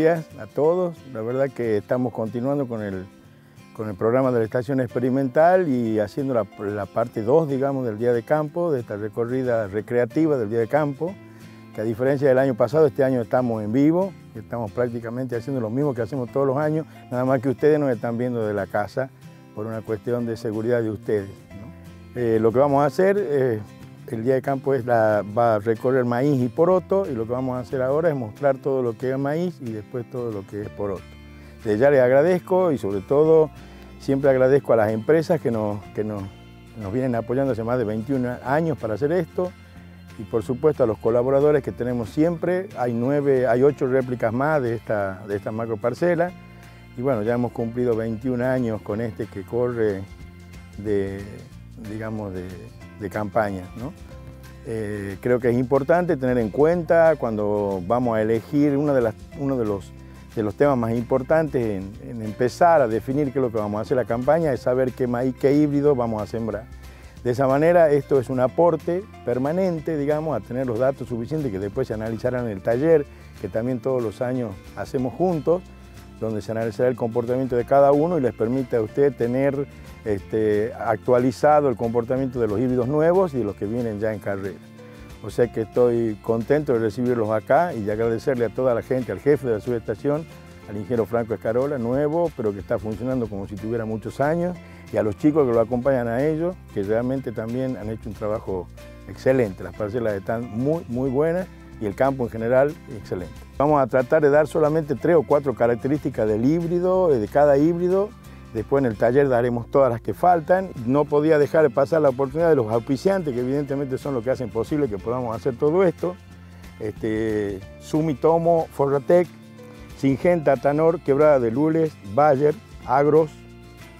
días a todos. La verdad que estamos continuando con el, con el programa de la estación experimental y haciendo la, parte 2, digamos, del día de campo, de esta recorrida recreativa del día de campo, que a diferencia del año pasado, este año estamos en vivo, estamos prácticamente haciendo lo mismo que hacemos todos los años, nada más que ustedes nos están viendo de la casa por una cuestión de seguridad de ustedes. Eh, lo que vamos a hacer... Eh, el día de campo es la, va a recorrer maíz y poroto y lo que vamos a hacer ahora es mostrar todo lo que es maíz y después todo lo que es poroto. Desde ya les agradezco y sobre todo siempre agradezco a las empresas que nos, vienen apoyando hace más de 21 años para hacer esto y por supuesto a los colaboradores que tenemos siempre. Hay nueve, hay ocho réplicas más de esta, de esta macro parcela y bueno, ya hemos cumplido 21 años con este que corre de, digamos, de, campaña. ¿no? Eh, creo que es importante tener en cuenta cuando vamos a elegir uno de, las, uno de, los, de los temas más importantes en, empezar a definir qué es lo que vamos a hacer la campaña, es saber qué maíz, qué híbrido vamos a sembrar. De esa manera, esto es un aporte permanente, digamos, a tener los datos suficientes que después se analizarán en el taller, que también todos los años hacemos juntos, donde se analizará el comportamiento de cada uno y les permite a usted tener este, actualizado el comportamiento de los híbridos nuevos y los que vienen ya en carrera. O sea que estoy contento de recibirlos acá y de agradecerle a toda la gente, al jefe de la subestación, al ingeniero Franco Escarola, nuevo, pero que está funcionando como si tuviera muchos años, y a los chicos que lo acompañan a ellos, que realmente también han hecho un trabajo excelente. Las parcelas están muy, muy buenas y el campo en general excelente. Vamos a tratar de dar solamente tres o cuatro características del híbrido, eh, de cada híbrido, Después en el taller daremos todas las que faltan. No podía dejar de pasar la oportunidad de los auspiciantes, que evidentemente son los que hacen posible que podamos hacer todo esto. Este, Sumitomo, Forratec, Singenta, Tanor, Quebrada de Lules, Bayer, Agros,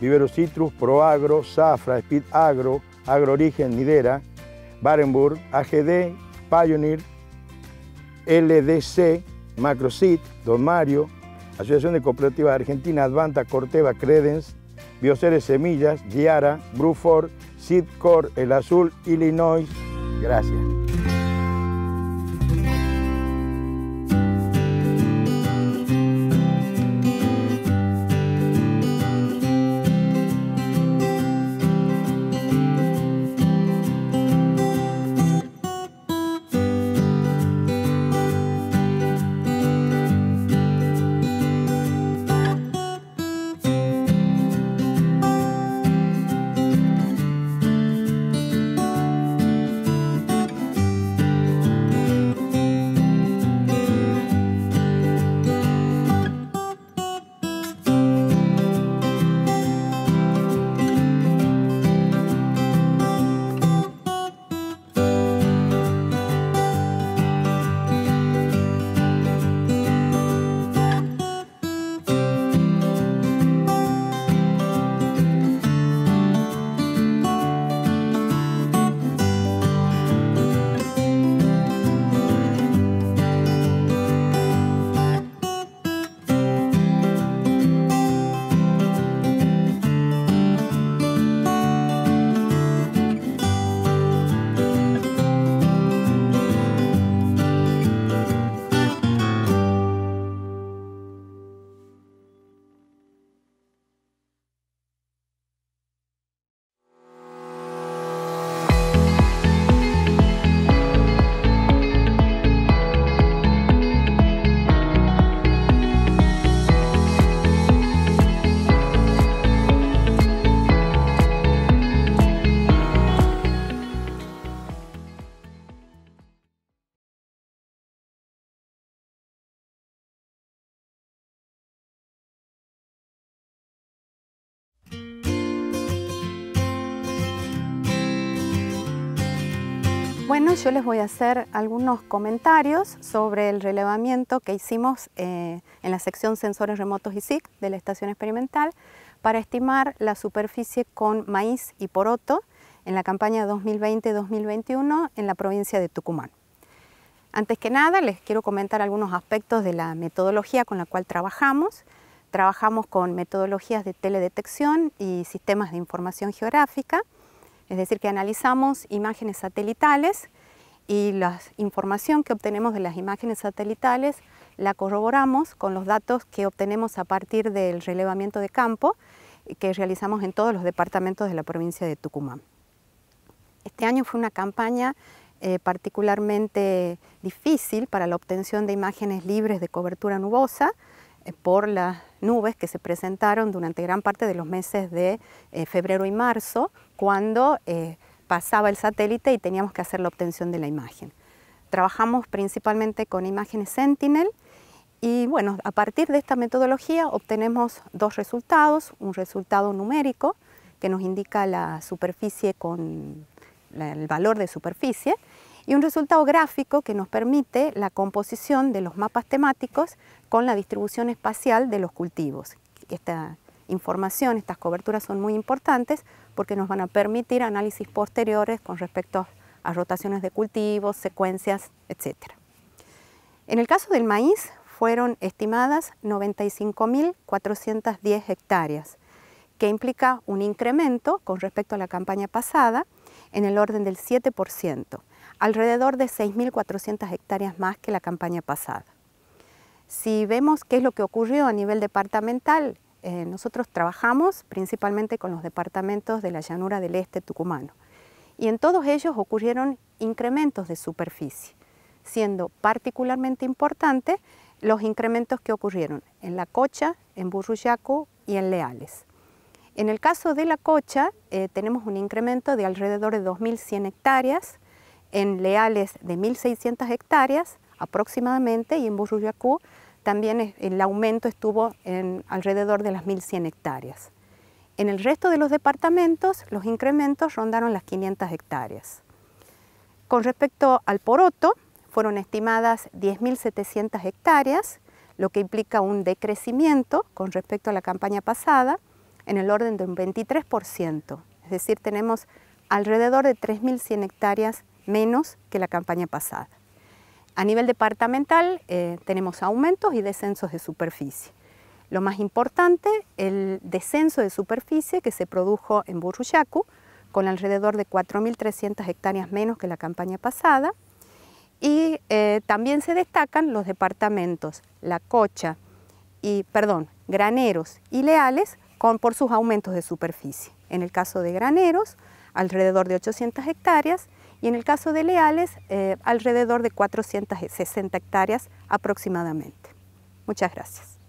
Vivero Citrus, Proagro, Zafra, Speed Agro, Agroorigen, Nidera, Barenburg, AGD, Pioneer, LDC, Macrosit, Don Mario, Asociación de Cooperativas Argentina Advanta, Corteva, Credence, Bioceres Semillas, Giara, Bruford, Sidcor, El Azul, Illinois. Gracias. Bueno, yo les voy a hacer algunos comentarios sobre el relevamiento que hicimos eh, en la sección sensores remotos y SIC de la estación experimental para estimar la superficie con maíz y poroto en la campaña 2020-2021 en la provincia de Tucumán. Antes que nada, les quiero comentar algunos aspectos de la metodología con la cual trabajamos. Trabajamos con metodologías de teledetección y sistemas de información geográfica. Es decir, que analizamos imágenes satelitales y la información que obtenemos de las imágenes satelitales la corroboramos con los datos que obtenemos a partir del relevamiento de campo que realizamos en todos los departamentos de la provincia de Tucumán. Este año fue una campaña eh, particularmente difícil para la obtención de imágenes libres de cobertura nubosa, eh, por las nubes que se presentaron durante gran parte de los meses de eh, febrero y marzo, cuando eh, pasaba el satélite y teníamos que hacer la obtención de la imagen. Trabajamos principalmente con imágenes Sentinel y bueno, a partir de esta metodología obtenemos dos resultados, un resultado numérico que nos indica la superficie con el valor de superficie y un resultado gráfico que nos permite la composición de los mapas temáticos con la distribución espacial de los cultivos. Esta información, estas coberturas son muy importantes porque nos van a permitir análisis posteriores con respecto a rotaciones de cultivos, secuencias, etc. En el caso del maíz fueron estimadas 95.410 hectáreas, que implica un incremento con respecto a la campaña pasada en el orden del 7%, alrededor de 6.400 hectáreas más que la campaña pasada. Si vemos qué es lo que ocurrió a nivel departamental, eh, nosotros trabajamos principalmente con los departamentos de la llanura del este tucumano y en todos ellos ocurrieron incrementos de superficie, siendo particularmente importante los incrementos que ocurrieron en La Cocha, en Burruyacú y en Leales. En el caso de La Cocha eh, tenemos un incremento de alrededor de 2.100 hectáreas, en Leales de 1.600 hectáreas aproximadamente y en Burruyacú también el aumento estuvo en alrededor de las 1.100 hectáreas. En el resto de los departamentos, los incrementos rondaron las 500 hectáreas. Con respecto al poroto, fueron estimadas 10.700 hectáreas, lo que implica un decrecimiento con respecto a la campaña pasada en el orden de un 23%. Es decir, tenemos alrededor de 3.100 hectáreas menos que la campaña pasada. A nivel departamental eh, tenemos aumentos y descensos de superficie. Lo más importante, el descenso de superficie que se produjo en Burruyacu, con alrededor de 4.300 hectáreas menos que la campaña pasada. Y eh, también se destacan los departamentos La Cocha y, perdón, Graneros y Leales con, por sus aumentos de superficie. En el caso de Graneros, alrededor de 800 hectáreas y en el caso de Leales, eh, alrededor de 460 hectáreas aproximadamente. Muchas gracias.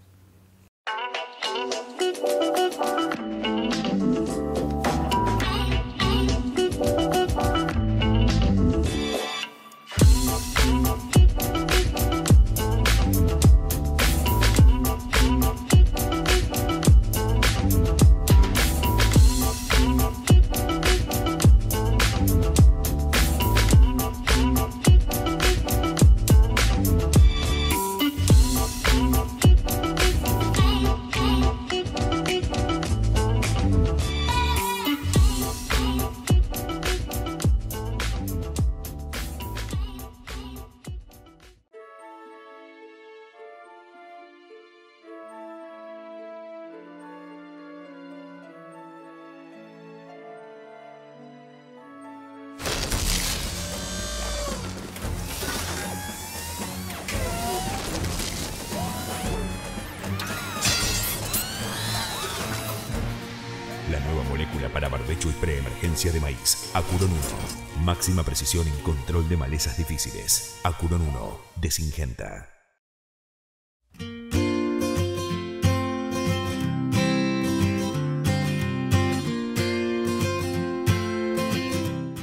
máxima precisión en control de malezas difíciles. Acuron 1 desingenta.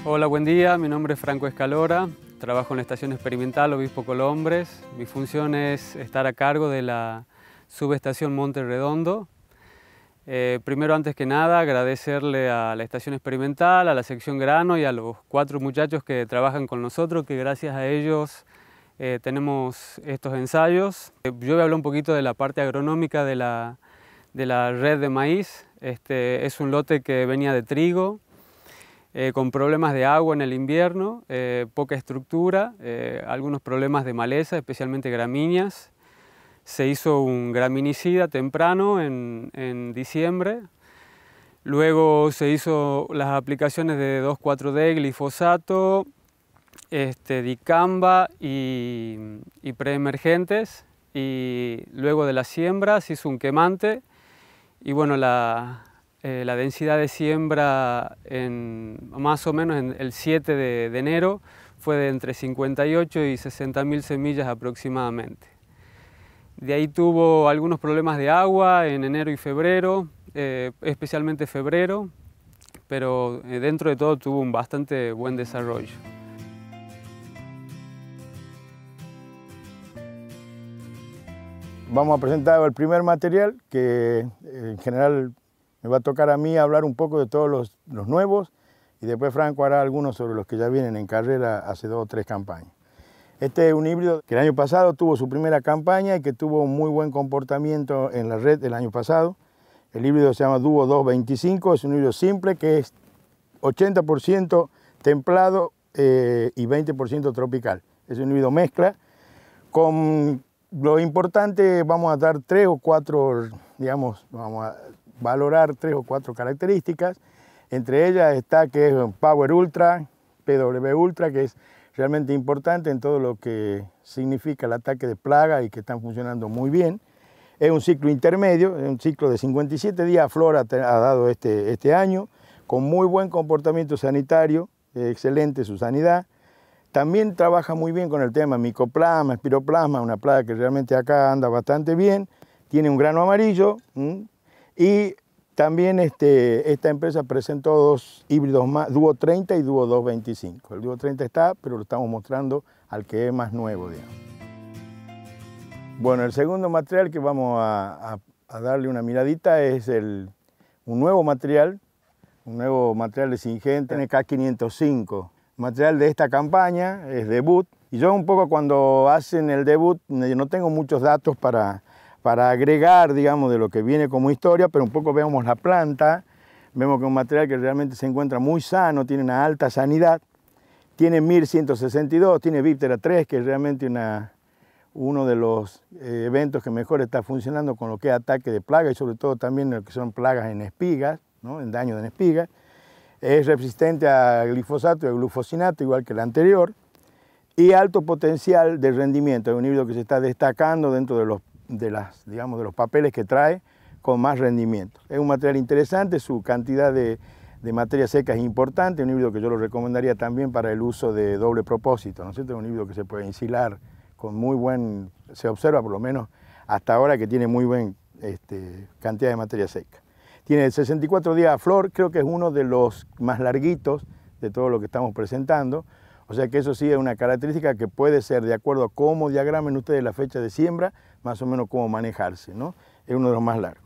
Hola, buen día. Mi nombre es Franco Escalora. Trabajo en la Estación Experimental Obispo Colombres. Mi función es estar a cargo de la subestación Monte Redondo eh, primero, antes que nada, agradecerle a la Estación Experimental, a la sección Grano y a los cuatro muchachos que trabajan con nosotros, que gracias a ellos eh, tenemos estos ensayos. Eh, yo voy a hablar un poquito de la parte agronómica de la, de la red de maíz. Este, es un lote que venía de trigo, con problemas de agua en el invierno, poca estructura, algunos problemas de maleza, especialmente gramíneas. Se hizo un graminicida temprano en, diciembre, luego se hizo las aplicaciones de 2,4-D, glifosato, este, dicamba y, pre preemergentes y luego de la siembra se hizo un quemante y bueno, la, eh, densidad de siembra en, más o menos en el 7 de, de enero fue de entre 58 y 60 mil semillas aproximadamente. De ahí tuvo algunos problemas de agua en enero y febrero, eh, especialmente febrero, pero eh, dentro de todo tuvo un bastante buen desarrollo. Vamos a presentar el primer material que eh, en general me va a tocar a mí hablar un poco de todos los, los nuevos y después Franco hará algunos sobre los que ya vienen en carrera hace dos o tres campañas. Este es un híbrido que el año pasado tuvo su primera campaña y que tuvo un muy buen comportamiento en la red el año pasado. El híbrido se llama Duo 225, es un híbrido simple que es 80% templado eh, y 20% tropical. Es un híbrido mezcla. Con lo importante vamos a dar tres o cuatro, digamos, vamos a valorar tres o cuatro características. Entre ellas está que es Power Ultra, PW Ultra, que es realmente importante en todo lo que significa el ataque de plaga y que están funcionando muy bien. Es un ciclo intermedio, es un ciclo de 57 días, Flora ha dado este, este año, con muy buen comportamiento sanitario, excelente su sanidad. También trabaja muy bien con el tema micoplasma, espiroplasma, una plaga que realmente acá anda bastante bien, tiene un grano amarillo y también este, esta empresa presentó dos híbridos más, Duo 30 y Duo 225. El Duo 30 está, pero lo estamos mostrando al que es más nuevo, Bueno, el segundo material que vamos a, darle una miradita es un nuevo material, un nuevo material de Singente, NK505. Material de esta campaña, es debut. Y yo un poco cuando hacen el debut, no tengo muchos datos para, para agregar, digamos, de lo que viene como historia, pero un poco vemos la planta, vemos que es un material que realmente se encuentra muy sano, tiene una alta sanidad, tiene 1162, tiene Víptera 3, que es realmente una, uno de los eh, eventos que mejor está funcionando con lo que es ataque de plagas y sobre todo también lo que son plagas en espigas, ¿no? en daño en espigas. Es resistente a glifosato y a glufosinato, igual que el anterior y alto potencial de rendimiento. Es un híbrido que se está destacando dentro de los de, las, digamos, de los papeles que trae con más rendimiento. Es un material interesante, su cantidad de, de materia seca es importante, un híbrido que yo lo recomendaría también para el uso de doble propósito, ¿no es cierto? Un híbrido que se puede ensilar... con muy buen, se observa por lo menos hasta ahora que tiene muy buena este, cantidad de materia seca. Tiene 64 días a flor, creo que es uno de los más larguitos de todo lo que estamos presentando, o sea que eso sí es una característica que puede ser, de acuerdo a cómo diagramen ustedes la fecha de siembra, más o menos cómo manejarse, ¿no? Es uno de los más largos.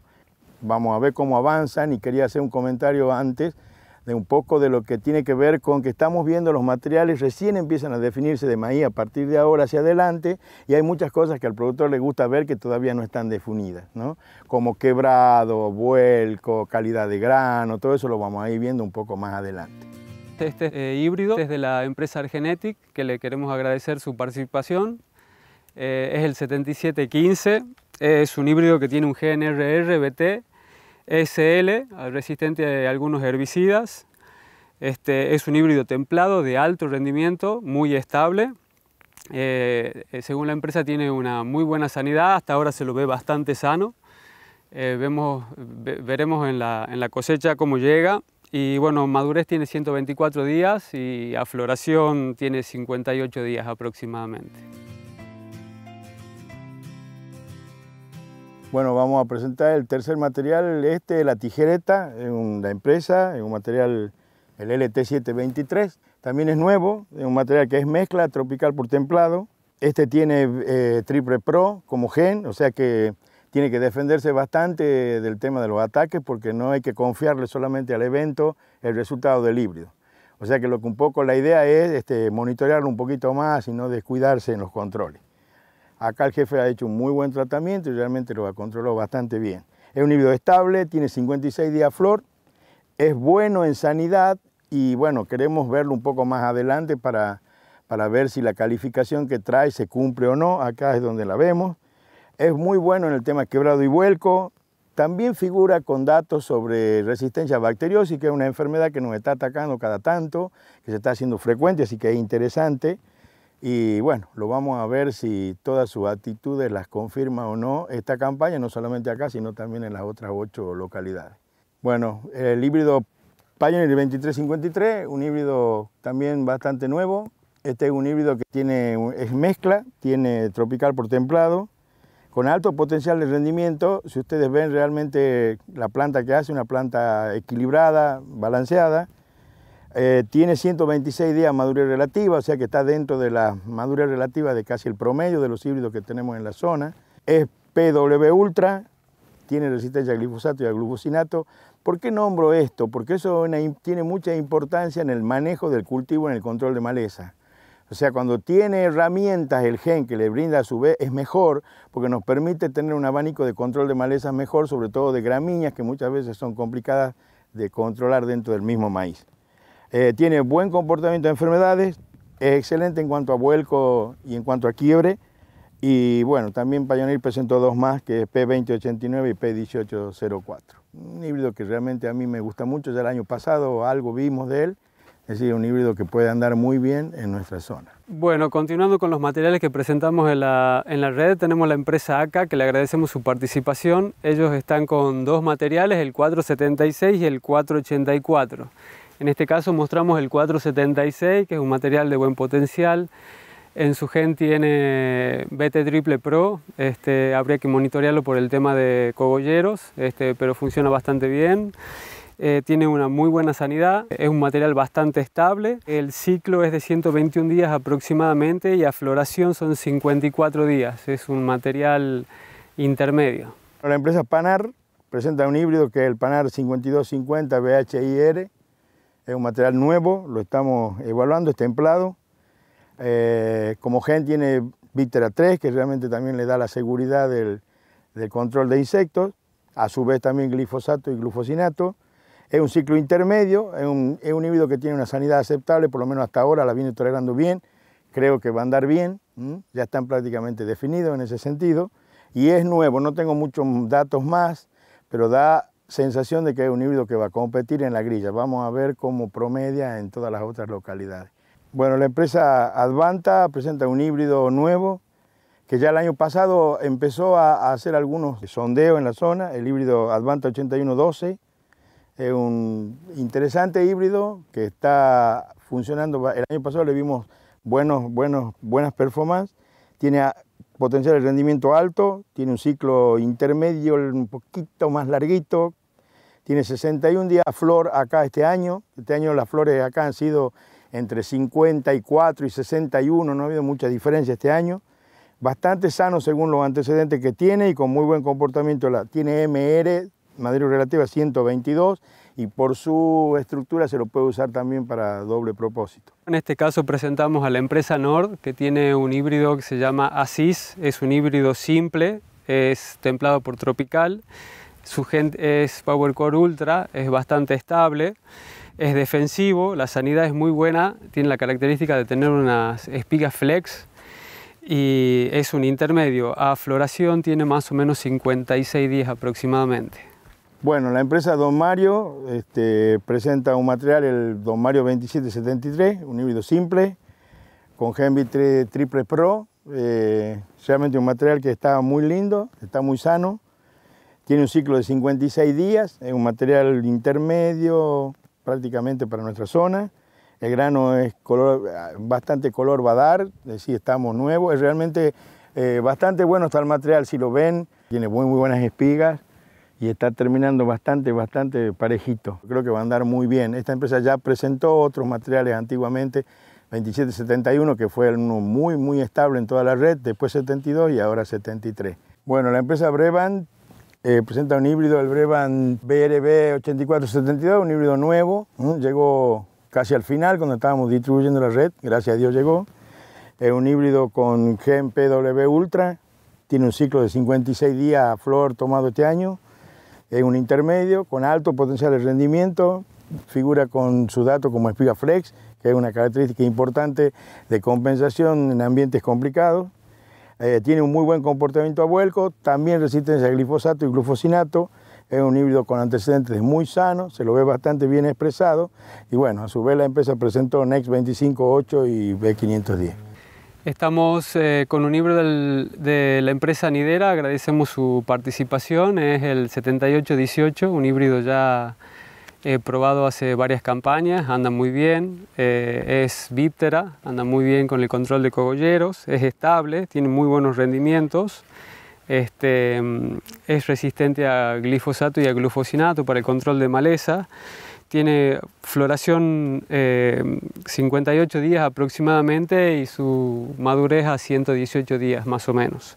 Vamos a ver cómo avanzan y quería hacer un comentario antes de un poco de lo que tiene que ver con que estamos viendo los materiales recién empiezan a definirse de maíz a partir de ahora hacia adelante y hay muchas cosas que al productor le gusta ver que todavía no están definidas, ¿no? como quebrado, vuelco, calidad de grano, todo eso lo vamos a ir viendo un poco más adelante. Este eh, híbrido es de la empresa Argenetic, que le queremos agradecer su participación eh, es el 7715, es un híbrido que tiene un GNRR BT SL, resistente a algunos herbicidas. Este, es un híbrido templado de alto rendimiento, muy estable. Eh, eh, según la empresa tiene una muy buena sanidad, hasta ahora se lo ve bastante sano. veremos en la, en la, cosecha cómo llega. Y bueno, madurez tiene 124 días y a floración tiene 58 días aproximadamente. Bueno, vamos a presentar el tercer material, este, la tijereta, es una empresa, es un material, el LT723. También es nuevo, es un material que es mezcla tropical por templado. Este tiene eh, triple pro como gen, o sea que tiene que defenderse bastante del tema de los ataques porque no hay que confiarle solamente al evento el resultado del híbrido. O sea que lo que un poco la idea es este, monitorearlo un poquito más y no descuidarse en los controles. Acá el jefe ha hecho un muy buen tratamiento y realmente lo ha controlado bastante bien. Es un híbrido estable, tiene 56 días flor, es bueno en sanidad y bueno, queremos verlo un poco más adelante para, ver si la calificación que trae se cumple o no. Acá es donde la vemos. Es muy bueno en el tema quebrado y vuelco. También figura con datos sobre resistencia bacteriosa, que es una enfermedad que nos está atacando cada tanto, que se está haciendo frecuente, así que es interesante. Y bueno, lo vamos a ver si todas sus actitudes las confirma o no esta campaña, no solamente acá, sino también en las otras ocho localidades. Bueno, el híbrido Pioneer 2353, un híbrido también bastante nuevo. Este es un híbrido que tiene, es mezcla, tiene tropical por templado, con alto potencial de rendimiento. Si ustedes ven realmente la planta que hace, una planta equilibrada, balanceada, eh, tiene 126 días de madurez relativa, o sea que está dentro de la madurez relativa de casi el promedio de los híbridos que tenemos en la zona. Es PW Ultra, tiene resistencia al glifosato y al glufosinato. ¿Por qué nombro esto? Porque eso tiene mucha importancia en el manejo del cultivo, en el control de maleza. O sea, cuando tiene herramientas el gen que le brinda a su vez es mejor porque nos permite tener un abanico de control de malezas mejor, sobre todo de gramíneas que muchas veces son complicadas de controlar dentro del mismo maíz. Eh, tiene buen comportamiento de enfermedades, es excelente en cuanto a vuelco y en cuanto a quiebre. Y bueno, también Payonil presentó dos más, que es P2089 y P1804. Un híbrido que realmente a mí me gusta mucho, ya el año pasado algo vimos de él, es decir, un híbrido que puede andar muy bien en nuestra zona. Bueno, continuando con los materiales que presentamos en la, en la red, tenemos la empresa ACA, que le agradecemos su participación. Ellos están con dos materiales, el 476 y el 484. En este caso mostramos el 476, que es un material de buen potencial. En su gen tiene BT Triple Pro, este, habría que monitorearlo por el tema de cogolleros, este, pero funciona bastante bien. Eh, tiene una muy buena sanidad, es un material bastante estable, el ciclo es de 121 días aproximadamente y a floración son 54 días, es un material intermedio. La empresa Panar presenta un híbrido que es el Panar 5250 BHIR, es un material nuevo, lo estamos evaluando, es templado. Eh, como gen tiene vítera 3, que realmente también le da la seguridad del, control de insectos, a su vez también glifosato y glufosinato. Es un ciclo intermedio, es un, híbrido que tiene una sanidad aceptable, por lo menos hasta ahora la viene tolerando bien, creo que va a andar bien, ya están prácticamente definidos en ese sentido, y es nuevo, no tengo muchos datos más, pero da sensación de que es un híbrido que va a competir en la grilla. Vamos a ver cómo promedia en todas las otras localidades. Bueno, la empresa Advanta presenta un híbrido nuevo que ya el año pasado empezó a, hacer algunos sondeos en la zona, el híbrido Advanta 8112. Es un interesante híbrido que está funcionando. El año pasado le vimos buenos, buenos, buenas performances. Tiene potencial de rendimiento alto, tiene un ciclo intermedio un poquito más larguito, tiene 61 días flor acá este año. Este año las flores acá han sido entre 54 y 61, no ha habido mucha diferencia este año. Bastante sano según los antecedentes que tiene y con muy buen comportamiento. La, tiene MR, madera relativa 122, y por su estructura se lo puede usar también para doble propósito. En este caso presentamos a la empresa Nord, que tiene un híbrido que se llama Asis, es un híbrido simple, es templado por tropical. Su Power es Core Ultra, es bastante estable, es defensivo, la sanidad es muy buena, tiene la característica de tener unas espigas flex y es un intermedio. A floración tiene más o menos 56 días aproximadamente. Bueno, la empresa Don Mario este, presenta un material, el Don Mario 2773, un híbrido simple, con Genvi 3 Triple Pro. Eh, realmente un material que está muy lindo, está muy sano. Tiene un ciclo de 56 días, es un material intermedio prácticamente para nuestra zona. El grano es color, bastante color dar... es decir, estamos nuevos. Es realmente eh, bastante bueno está el material, si lo ven, tiene muy, muy buenas espigas y está terminando bastante, bastante parejito. Creo que va a andar muy bien. Esta empresa ya presentó otros materiales antiguamente, 2771, que fue uno muy, muy estable en toda la red, después 72 y ahora 73. Bueno, la empresa Brevant eh, presenta un híbrido, el Brevan BRB 8472, un híbrido nuevo. Llegó casi al final cuando estábamos distribuyendo la red, gracias a Dios llegó. Es eh, un híbrido con GMPW Ultra, tiene un ciclo de 56 días a flor tomado este año. Es un intermedio con alto potencial de rendimiento, figura con su dato como espiga flex, que es una característica importante de compensación en ambientes complicados. Eh, tiene un muy buen comportamiento a vuelco, también resistencia a glifosato y glufosinato, es un híbrido con antecedentes muy sano, se lo ve bastante bien expresado y bueno, a su vez la empresa presentó NEX 258 y B510. Estamos eh, con un híbrido de la empresa Nidera, agradecemos su participación, es el 7818, un híbrido ya He probado hace varias campañas, anda muy bien, eh, es víptera, anda muy bien con el control de cogolleros, es estable, tiene muy buenos rendimientos, este, mm, es resistente a glifosato y a glufosinato para el control de maleza, tiene floración 58 eh, días aproximadamente y su madurez a 118 días más o menos.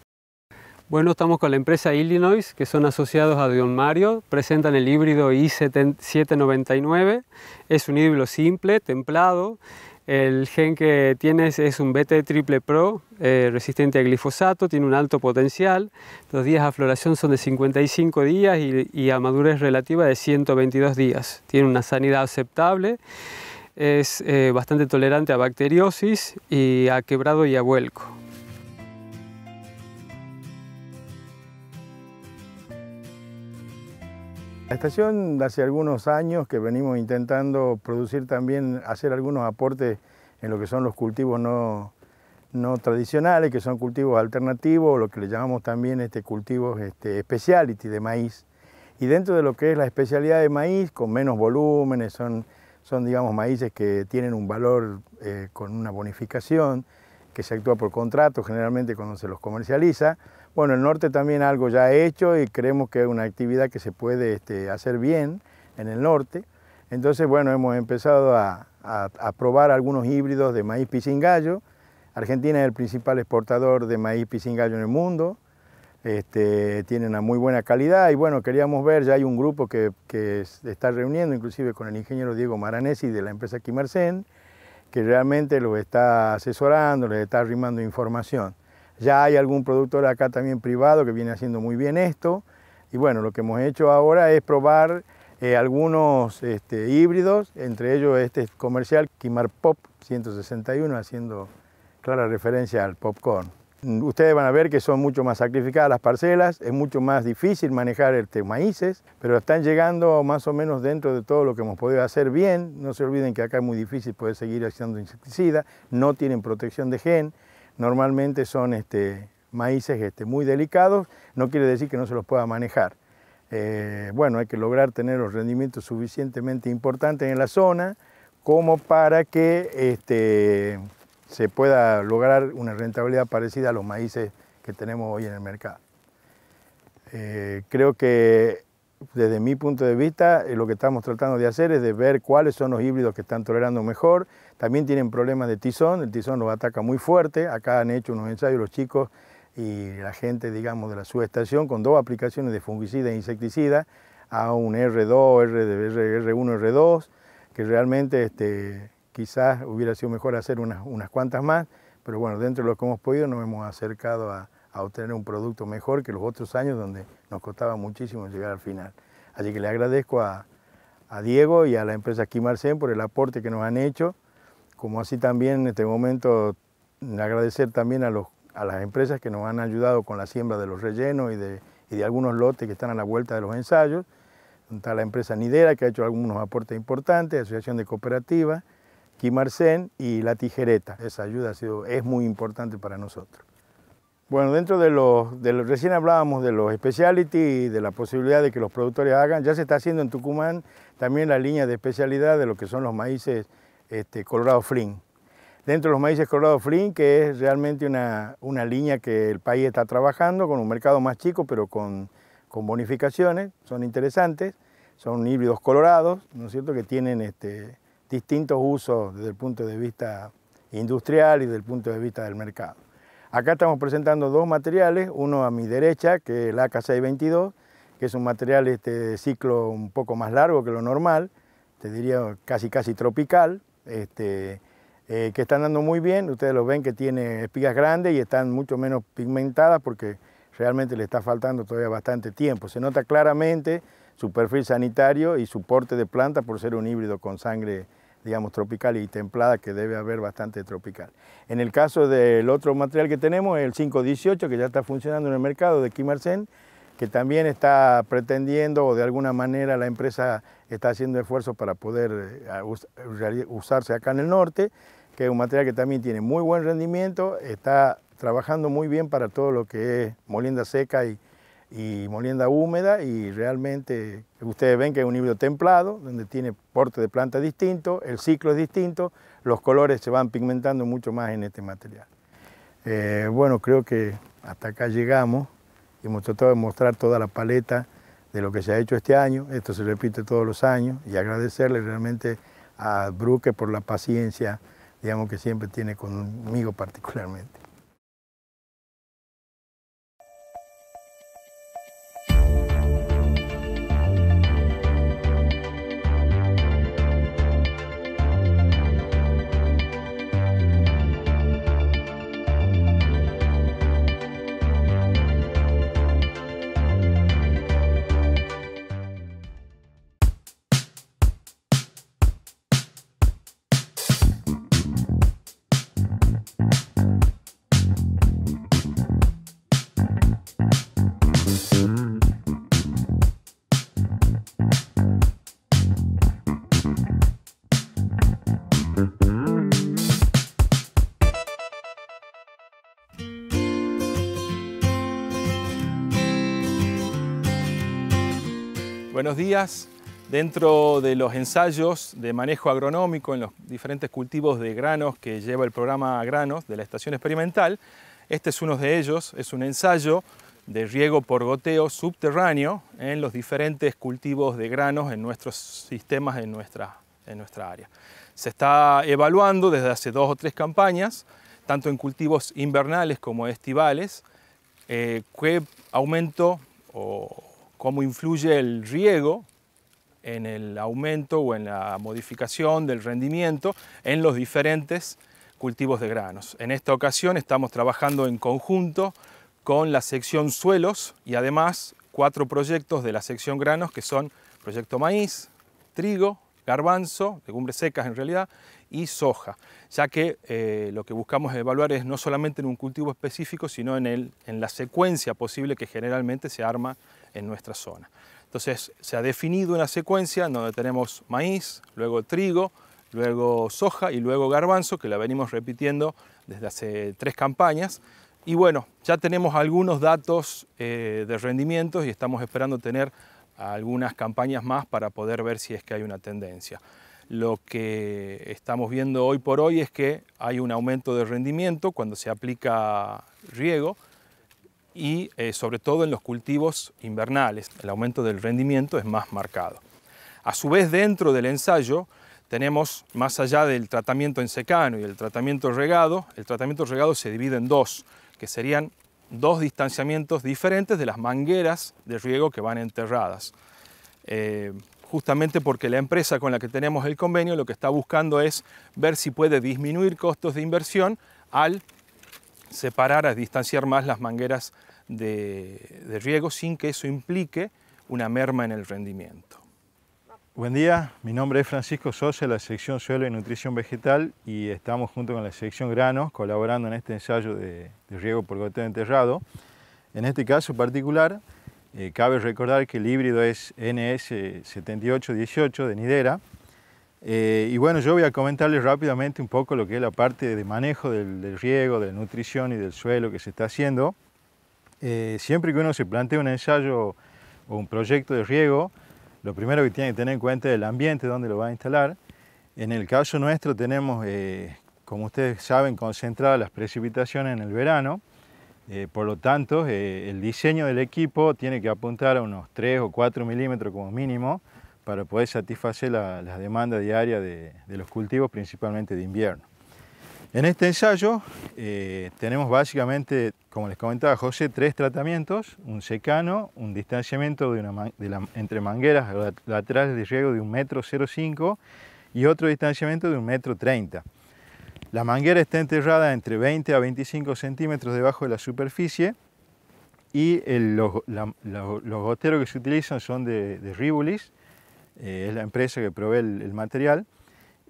Bueno, estamos con la empresa Illinois, que son asociados a Dion Mario, presentan el híbrido I799, es un híbrido simple, templado, el gen que tienes es un BT triple pro, eh, resistente a glifosato, tiene un alto potencial. Los días a floración son de 55 días y, a madurez relativa de 122 días. Tiene una sanidad aceptable, es eh, bastante tolerante a bacteriosis y a quebrado y a vuelco. La estación hace algunos años que venimos intentando producir también, hacer algunos aportes en lo que son los cultivos no, tradicionales, que son cultivos alternativos, lo que le llamamos también este, cultivos este, de maíz. Y dentro de lo que es la especialidad de maíz, con menos volúmenes, son, son digamos, maíces que tienen un valor eh, con una bonificación, que se actúa por contrato generalmente cuando se los comercializa, bueno, el norte también algo ya ha hecho y creemos que es una actividad que se puede este, hacer bien en el norte. Entonces, bueno, hemos empezado a, probar algunos híbridos de maíz pisingallo. Argentina es el principal exportador de maíz pisingallo en el mundo. Este, tiene una muy buena calidad y bueno, queríamos ver, ya hay un grupo que, está reuniendo inclusive con el ingeniero Diego Maranesi de la empresa Quimercén, que realmente lo está asesorando, le está arrimando información. Ya hay algún productor acá también privado que viene haciendo muy bien esto. Y bueno, lo que hemos hecho ahora es probar eh, algunos este, híbridos, entre ellos este comercial Kimar Pop 161, haciendo clara referencia al popcorn. Ustedes van a ver que son mucho más sacrificadas las parcelas, es mucho más difícil manejar este maíces, pero están llegando más o menos dentro de todo lo que hemos podido hacer bien. No se olviden que acá es muy difícil poder seguir haciendo insecticida, no tienen protección de gen, Normalmente son este, maíces este, muy delicados, no quiere decir que no se los pueda manejar. Eh, bueno, hay que lograr tener los rendimientos suficientemente importantes en la zona como para que este, se pueda lograr una rentabilidad parecida a los maíces que tenemos hoy en el mercado. Eh, creo que desde mi punto de vista, eh, lo que estamos tratando de hacer es de ver cuáles son los híbridos que están tolerando mejor, también tienen problemas de tizón, el tizón los ataca muy fuerte. Acá han hecho unos ensayos los chicos y la gente, digamos, de la subestación con dos aplicaciones de fungicida e insecticida, a un R2, R, 1 R2, que realmente este, quizás hubiera sido mejor hacer unas, cuantas más, pero bueno, dentro de lo que hemos podido nos hemos acercado a, obtener un producto mejor que los otros años donde nos costaba muchísimo llegar al final. Así que le agradezco a, a Diego y a la empresa Quimarcén por el aporte que nos han hecho como así también en este momento mm, agradecer también a, a las empresas que nos han ayudado con la siembra de los rellenos y de, algunos lotes que están a la vuelta de los ensayos. Está la empresa Nidera que ha hecho algunos aportes importantes, Asociación de Cooperativas, Quimarcén y La Tijereta. Esa ayuda ha sido, es muy importante para nosotros. Bueno, dentro de los, recién hablábamos de los speciality y de la posibilidad de que los productores hagan, ya se está haciendo en Tucumán también la línea de especialidad de lo que son los maíces este, Colorado Flynn. Dentro de los maíces Colorado Flynn, que es realmente una, línea que el país está trabajando con un mercado más chico, pero con, bonificaciones, son interesantes, son híbridos colorados, ¿no es cierto?, que tienen este, distintos usos desde el punto de vista industrial y desde el punto de vista del mercado. Acá estamos presentando dos materiales, uno a mi derecha, que es el AK622, que es un material este, de ciclo un poco más largo que lo normal, te diría casi casi tropical, este, eh, que están dando muy bien. Ustedes lo ven que tiene espigas grandes y están mucho menos pigmentadas porque realmente le está faltando todavía bastante tiempo. Se nota claramente su perfil sanitario y su porte de planta por ser un híbrido con sangre digamos, tropical y templada, que debe haber bastante tropical. En el caso del otro material que tenemos, el 518, que ya está funcionando en el mercado de Kimarsen, que también está pretendiendo o de alguna manera la empresa está haciendo esfuerzos para poder eh, usarse acá en el norte, que es un material que también tiene muy buen rendimiento, está trabajando muy bien para todo lo que es molienda seca y, molienda húmeda y realmente ustedes ven que es un híbrido templado, donde tiene porte de planta distinto, el ciclo es distinto, los colores se van pigmentando mucho más en este material. Eh, bueno, creo que hasta acá llegamos hemos tratado de mostrar toda la paleta de lo que se ha hecho este año, esto se repite todos los años, y agradecerle realmente a Bruque por la paciencia, digamos, que siempre tiene conmigo particularmente. Buenos días. Dentro de los ensayos de manejo agronómico en los diferentes cultivos de granos que lleva el programa Granos de la Estación Experimental, este es uno de ellos, es un ensayo de riego por goteo subterráneo en los diferentes cultivos de granos en nuestros sistemas, en nuestra, en nuestra área. Se está evaluando desde hace dos o tres campañas, tanto en cultivos invernales como estivales, eh, qué aumento o cómo influye el riego en el aumento o en la modificación del rendimiento en los diferentes cultivos de granos. En esta ocasión estamos trabajando en conjunto con la sección suelos y además cuatro proyectos de la sección granos que son proyecto maíz, trigo, garbanzo, legumbres secas en realidad, y soja, ya que eh, lo que buscamos evaluar es no solamente en un cultivo específico, sino en, el, en la secuencia posible que generalmente se arma en nuestra zona. Entonces se ha definido una secuencia donde tenemos maíz, luego trigo, luego soja y luego garbanzo, que la venimos repitiendo desde hace tres campañas. Y bueno, ya tenemos algunos datos eh, de rendimientos y estamos esperando tener algunas campañas más para poder ver si es que hay una tendencia. Lo que estamos viendo hoy por hoy es que hay un aumento de rendimiento cuando se aplica riego y eh, sobre todo en los cultivos invernales el aumento del rendimiento es más marcado. A su vez dentro del ensayo tenemos más allá del tratamiento en secano y el tratamiento regado, el tratamiento regado se divide en dos, que serían dos distanciamientos diferentes de las mangueras de riego que van enterradas. Eh, justamente porque la empresa con la que tenemos el convenio lo que está buscando es ver si puede disminuir costos de inversión al separar, a distanciar más las mangueras de, riego sin que eso implique una merma en el rendimiento. Buen día, mi nombre es Francisco Sosa, de la sección Suelo y Nutrición Vegetal y estamos junto con la sección Granos colaborando en este ensayo de, riego por goteo enterrado. En este caso particular, eh, cabe recordar que el híbrido es NS7818 de Nidera. Eh, y bueno, yo voy a comentarles rápidamente un poco lo que es la parte de manejo del, riego, de nutrición y del suelo que se está haciendo. Eh, siempre que uno se plantea un ensayo o un proyecto de riego, lo primero que tiene que tener en cuenta es el ambiente donde lo va a instalar. En el caso nuestro tenemos, eh, como ustedes saben, concentradas las precipitaciones en el verano. Eh, por lo tanto, el diseño del equipo tiene que apuntar a unos 3 o 4 milímetros como mínimo para poder satisfacer la, demanda diaria de los cultivos, principalmente de invierno. En este ensayo eh, tenemos básicamente, como les comentaba José, tres tratamientos, un secano, un distanciamiento de entre mangueras laterales de riego de 1,05 metro y otro distanciamiento de 1,30 m. La manguera está enterrada entre 20 a 25 centímetros debajo de la superficie y los, goteros que se utilizan son de, de eh, es la empresa que provee el material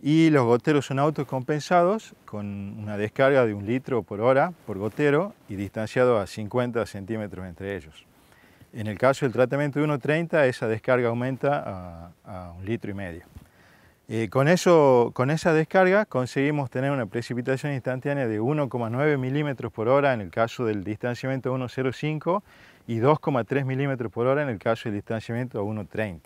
y los goteros son autocompensados con una descarga de un litro por hora por gotero y distanciado a 50 centímetros entre ellos. En el caso del tratamiento de 1.30, esa descarga aumenta a, un litro y medio. Eh, con, eso, con esa descarga conseguimos tener una precipitación instantánea de 1,9 milímetros por hora en el caso del distanciamiento a 1.05 y 2,3 milímetros por hora en el caso del distanciamiento a 1.30.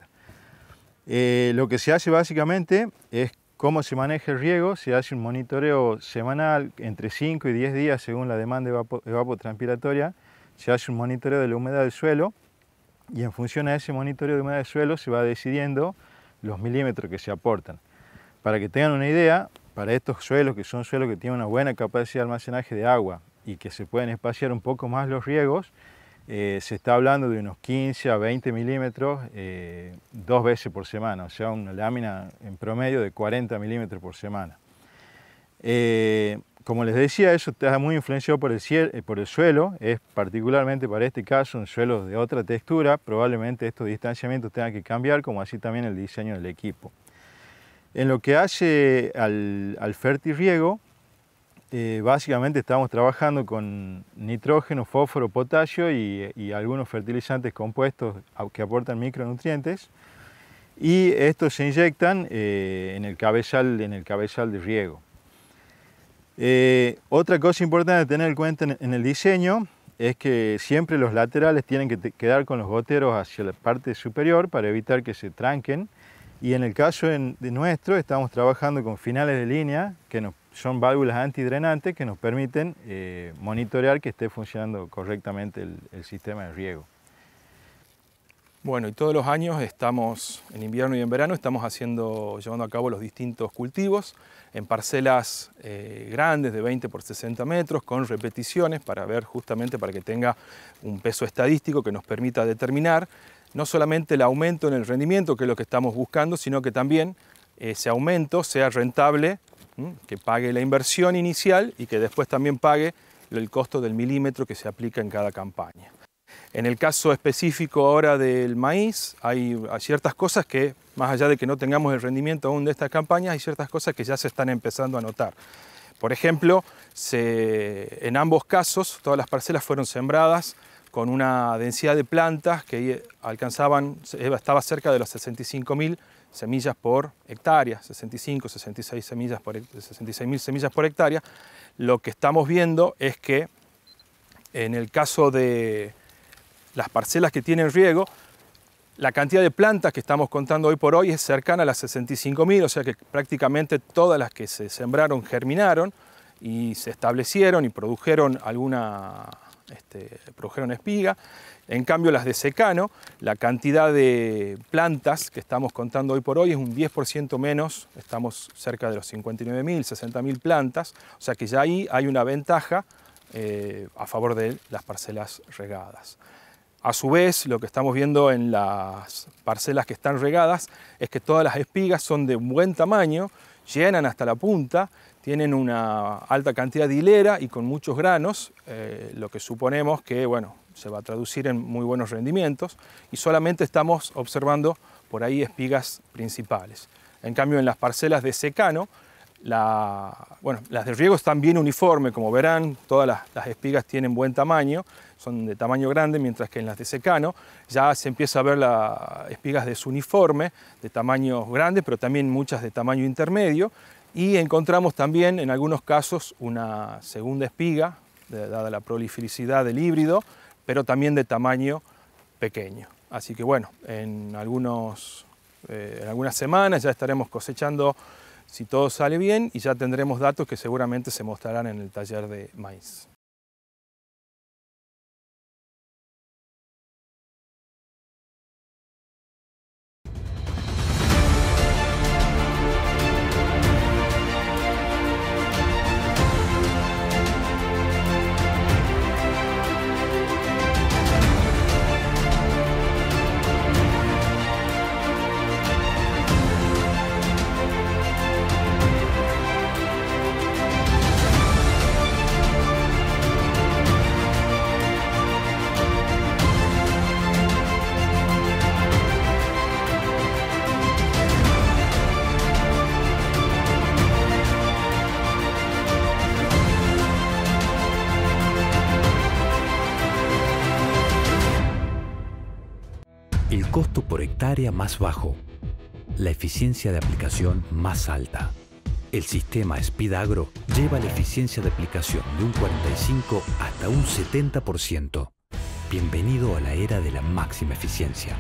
Eh, lo que se hace básicamente es cómo se maneja el riego, se hace un monitoreo semanal entre 5 y 10 días según la demanda evapotranspiratoria, se hace un monitoreo de la humedad del suelo y en función a ese monitoreo de humedad del suelo se va decidiendo los milímetros que se aportan. Para que tengan una idea, para estos suelos que son suelos que tienen una buena capacidad de almacenaje de agua y que se pueden espaciar un poco más los riegos, eh, se está hablando de unos 15 a 20 milímetros eh, dos veces por semana, o sea, una lámina en promedio de 40 milímetros por semana. Eh, como les decía, eso está muy influenciado por el, suelo, es particularmente para este caso un suelo de otra textura, probablemente estos distanciamientos tengan que cambiar, como así también el diseño del equipo. En lo que hace al, al fertirriego, eh, básicamente estamos trabajando con nitrógeno, fósforo, potasio y, algunos fertilizantes compuestos que aportan micronutrientes. Y estos se inyectan eh, en, el cabezal, en el cabezal de riego. Eh, otra cosa importante de tener en cuenta en, el diseño es que siempre los laterales tienen que quedar con los goteros hacia la parte superior para evitar que se tranquen. Y en el caso de nuestro estamos trabajando con finales de línea que nos son válvulas antidrenantes que nos permiten eh, monitorear que esté funcionando correctamente el, sistema de riego. Bueno, y todos los años estamos, en invierno y en verano, estamos haciendo, llevando a cabo los distintos cultivos en parcelas eh, grandes de 20 por 60 metros, con repeticiones para ver justamente para que tenga un peso estadístico que nos permita determinar no solamente el aumento en el rendimiento, que es lo que estamos buscando, sino que también eh, ese aumento sea rentable que pague la inversión inicial y que después también pague el costo del milímetro que se aplica en cada campaña. En el caso específico ahora del maíz, hay ciertas cosas que, más allá de que no tengamos el rendimiento aún de estas campañas, hay ciertas cosas que ya se están empezando a notar. Por ejemplo, en ambos casos, todas las parcelas fueron sembradas con una densidad de plantas que alcanzaban, estaba cerca de los 65.000 semillas por hectárea, 65, 66 semillas por semillas por hectárea, lo que estamos viendo es que en el caso de las parcelas que tienen riego, la cantidad de plantas que estamos contando hoy por hoy es cercana a las 65.000, o sea que prácticamente todas las que se sembraron germinaron y se establecieron y produjeron alguna, este, produjeron espiga. En cambio, las de secano, la cantidad de plantas que estamos contando hoy por hoy es un 10% menos, estamos cerca de los 59.000, 60.000 plantas, o sea que ya ahí hay una ventaja eh, a favor de las parcelas regadas. A su vez, lo que estamos viendo en las parcelas que están regadas es que todas las espigas son de buen tamaño, llenan hasta la punta tienen una alta cantidad de hilera y con muchos granos, eh, lo que suponemos que bueno, se va a traducir en muy buenos rendimientos y solamente estamos observando por ahí espigas principales. En cambio, en las parcelas de secano, bueno, las de riego están bien uniformes, como verán, todas las, espigas tienen buen tamaño, son de tamaño grande, mientras que en las de secano ya se empieza a ver las espigas desuniformes, de tamaño grande, pero también muchas de tamaño intermedio. Y encontramos también en algunos casos una segunda espiga, dada la prolificidad del híbrido, pero también de tamaño pequeño. Así que bueno, en, algunos, eh, en algunas semanas ya estaremos cosechando si todo sale bien y ya tendremos datos que seguramente se mostrarán en el taller de maíz. más bajo, la eficiencia de aplicación más alta. El sistema Speedagro lleva la eficiencia de aplicación de un 45 hasta un 70%. Bienvenido a la era de la máxima eficiencia.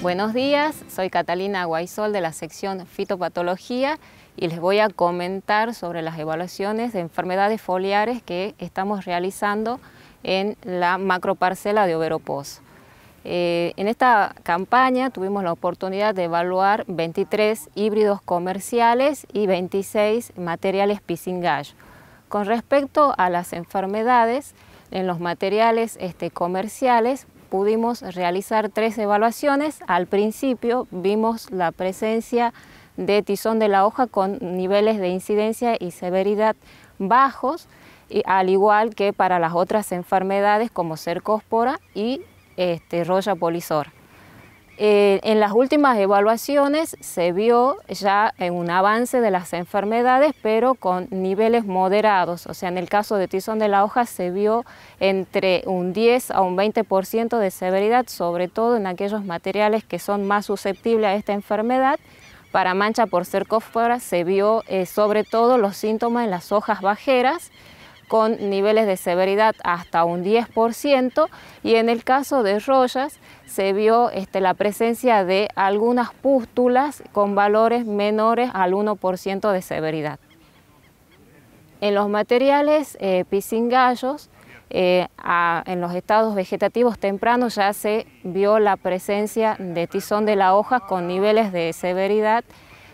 Buenos días, soy Catalina Guaisol de la sección Fitopatología y les voy a comentar sobre las evaluaciones de enfermedades foliares que estamos realizando en la macroparcela de Overo Eh, en esta campaña tuvimos la oportunidad de evaluar 23 híbridos comerciales y 26 materiales piscingallo. Con respecto a las enfermedades, en los materiales este, comerciales pudimos realizar tres evaluaciones. Al principio vimos la presencia de tizón de la hoja con niveles de incidencia y severidad bajos, al igual que para las otras enfermedades como cercóspora y este, roya polisor. Eh, en las últimas evaluaciones se vio ya un avance de las enfermedades, pero con niveles moderados. O sea, en el caso de tizón de la hoja se vio entre un 10 a un 20% de severidad, sobre todo en aquellos materiales que son más susceptibles a esta enfermedad. Para mancha por cercófora se vio eh, sobre todo los síntomas en las hojas bajeras con niveles de severidad hasta un 10% y en el caso de rollas se vio este, la presencia de algunas pústulas con valores menores al 1% de severidad. En los materiales eh, eh, en los estados vegetativos tempranos ya se vio la presencia de tizón de la hoja con niveles de severidad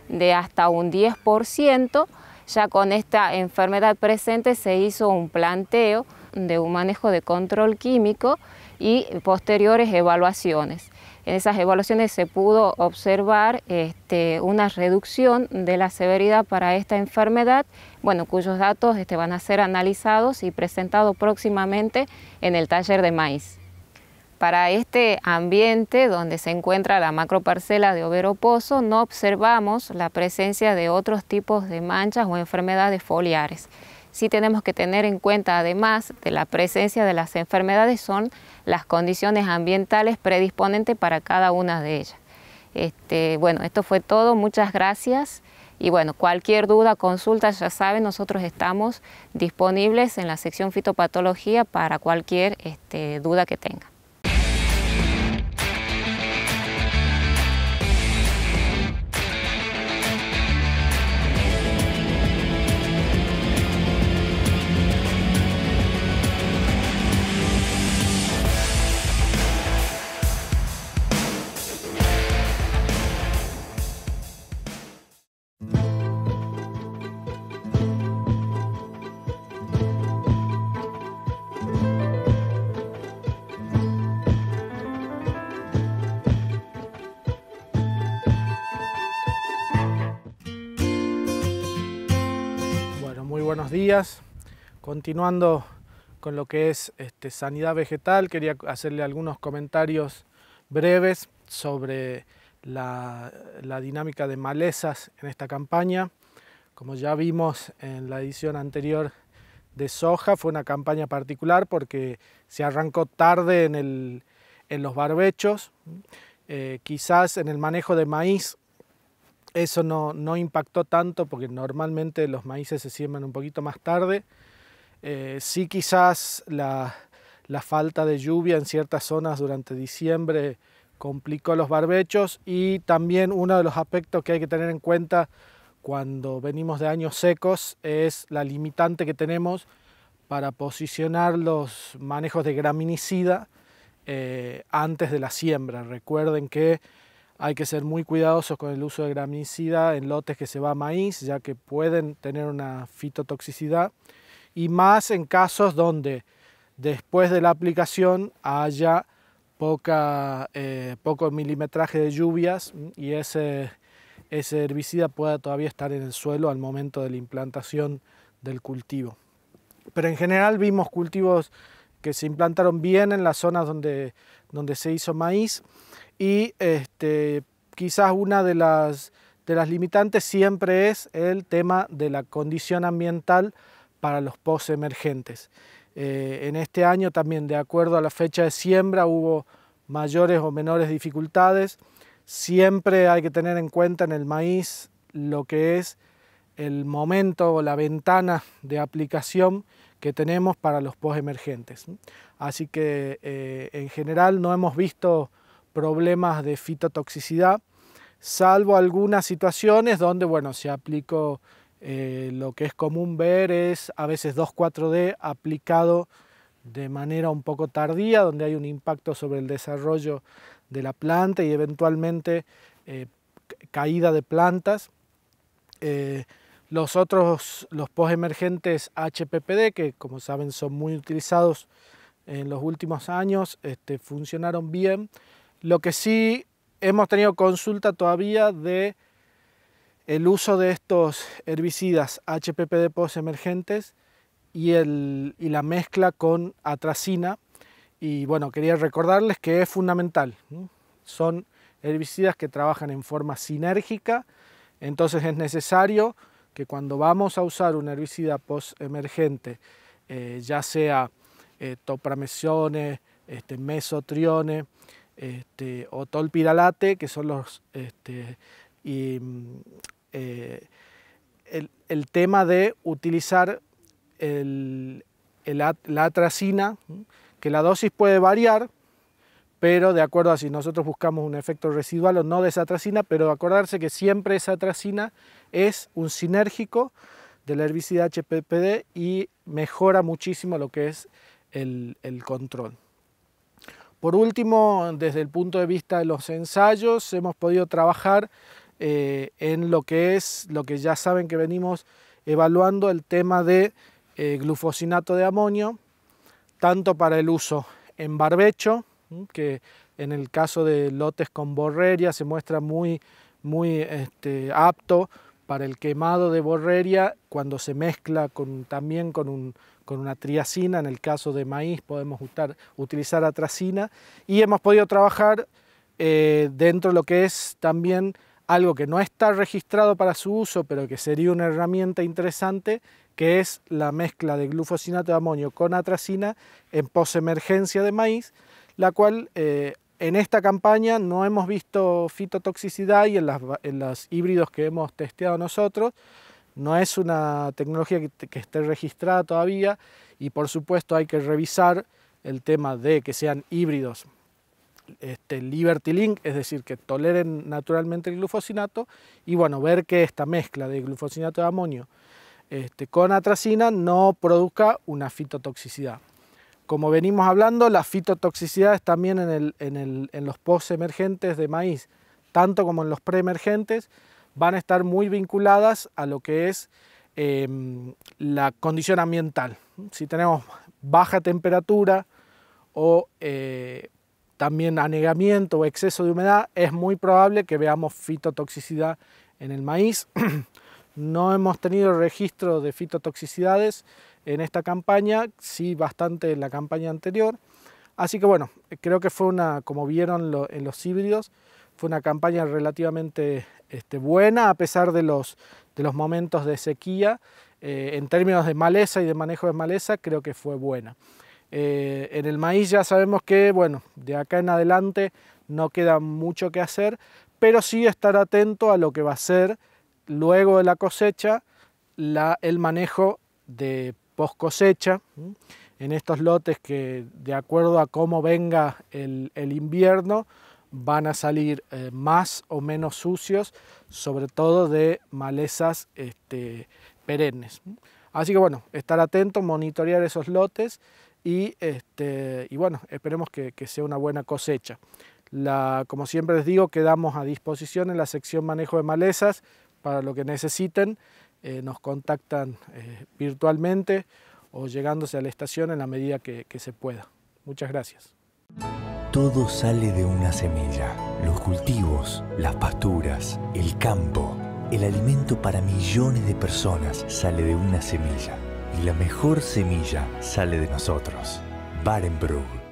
de hasta un 10%. Ya con esta enfermedad presente se hizo un planteo de un manejo de control químico y posteriores evaluaciones. En esas evaluaciones se pudo observar este, una reducción de la severidad para esta enfermedad, bueno, cuyos datos este, van a ser analizados y presentados próximamente en el taller de maíz. Para este ambiente donde se encuentra la macroparcela de Overo Pozo, no observamos la presencia de otros tipos de manchas o enfermedades foliares sí tenemos que tener en cuenta, además de la presencia de las enfermedades, son las condiciones ambientales predisponentes para cada una de ellas. Este, bueno, esto fue todo, muchas gracias. Y bueno, cualquier duda, consulta, ya saben, nosotros estamos disponibles en la sección fitopatología para cualquier este, duda que tengan. Continuando con lo que es este, sanidad vegetal, quería hacerle algunos comentarios breves sobre la, dinámica de malezas en esta campaña. Como ya vimos en la edición anterior de soja, fue una campaña particular porque se arrancó tarde en, los barbechos. Eh, quizás en el manejo de maíz eso no, impactó tanto porque normalmente los maíces se siembran un poquito más tarde. Eh, sí quizás la, falta de lluvia en ciertas zonas durante diciembre complicó los barbechos y también uno de los aspectos que hay que tener en cuenta cuando venimos de años secos es la limitante que tenemos para posicionar los manejos de graminicida eh, antes de la siembra. Recuerden que hay que ser muy cuidadosos con el uso de gramicida en lotes que se va a maíz, ya que pueden tener una fitotoxicidad, y más en casos donde después de la aplicación haya eh, poco milimetraje de lluvias y ese, herbicida pueda todavía estar en el suelo al momento de la implantación del cultivo. Pero en general vimos cultivos que se implantaron bien en las zonas donde se hizo maíz y este, quizás una de las, de las limitantes siempre es el tema de la condición ambiental para los post emergentes. Eh, en este año también, de acuerdo a la fecha de siembra, hubo mayores o menores dificultades. Siempre hay que tener en cuenta en el maíz lo que es el momento o la ventana de aplicación que tenemos para los post emergentes. Así que eh, en general no hemos visto problemas de fitotoxicidad, salvo algunas situaciones donde, bueno, se aplicó eh, lo que es común ver es a veces 2,4-D aplicado de manera un poco tardía, donde hay un impacto sobre el desarrollo de la planta y eventualmente eh, caída de plantas. Eh, los otros, los post-emergentes HPPD, que como saben son muy utilizados en los últimos años, este, funcionaron bien, lo que sí hemos tenido consulta todavía de el uso de estos herbicidas HPPD de emergentes y, la mezcla con atracina. Y bueno, quería recordarles que es fundamental. Son herbicidas que trabajan en forma sinérgica, entonces es necesario que cuando vamos a usar un herbicida post-emergente, eh, ya sea eh, este, mesotriones, este, o tolpiralate, que son los... Este, y, mm, eh, el, tema de utilizar la atracina, que la dosis puede variar, pero de acuerdo a si nosotros buscamos un efecto residual o no de esa atracina, pero acordarse que siempre esa atracina es un sinérgico de la herbicida HPPD y mejora muchísimo lo que es el control. Por último, desde el punto de vista de los ensayos, hemos podido trabajar eh, en lo que es, lo que ya saben que venimos evaluando, el tema de eh, glufosinato de amonio, tanto para el uso en barbecho, que en el caso de lotes con borreria se muestra muy, muy este, apto para el quemado de borreria cuando se mezcla también con un con una triacina, en el caso de maíz podemos utilizar atracina y hemos podido trabajar eh, dentro de lo que es también algo que no está registrado para su uso, pero que sería una herramienta interesante, que es la mezcla de glufosinato de amonio con atracina en posemergencia de maíz, la cual eh, en esta campaña no hemos visto fitotoxicidad y en, las, en los híbridos que hemos testeado nosotros no es una tecnología que, esté registrada todavía y por supuesto hay que revisar el tema de que sean híbridos este, Liberty Link, es decir, que toleren naturalmente el glufosinato, y bueno, ver que esta mezcla de glufosinato de amonio este, con atracina no produzca una fitotoxicidad. Como venimos hablando, la fitotoxicidad es también en, los post emergentes de maíz, tanto como en los pre emergentes van a estar muy vinculadas a lo que es em, la condición ambiental. Si tenemos baja temperatura o eh, también anegamiento o exceso de humedad, es muy probable que veamos fitotoxicidad en el maíz. No hemos tenido registro de fitotoxicidades en esta campaña, sí bastante en la campaña anterior. Así que bueno, creo que fue una, como vieron en los híbridos, fue una campaña relativamente este, buena a pesar de los, momentos de sequía. Eh, en términos de maleza y de manejo de maleza, creo que fue buena. Eh, en el maíz ya sabemos que, bueno, de acá en adelante no queda mucho que hacer, pero sí estar atento a lo que va a ser luego de la cosecha el manejo de post cosecha en estos lotes que de acuerdo a cómo venga el invierno van a salir eh, más o menos sucios, sobre todo de malezas este, perennes. Así que bueno, estar atento, monitorear esos lotes y, este, bueno, esperemos que, sea una buena cosecha. como siempre les digo, quedamos a disposición en la sección manejo de malezas para lo que necesiten. Eh, nos contactan eh, virtualmente o llegándose a la estación en la medida que se pueda. Muchas gracias. Todo sale de una semilla. Los cultivos, las pasturas, el campo. El alimento para millones de personas sale de una semilla. Y la mejor semilla sale de nosotros. Barenbrug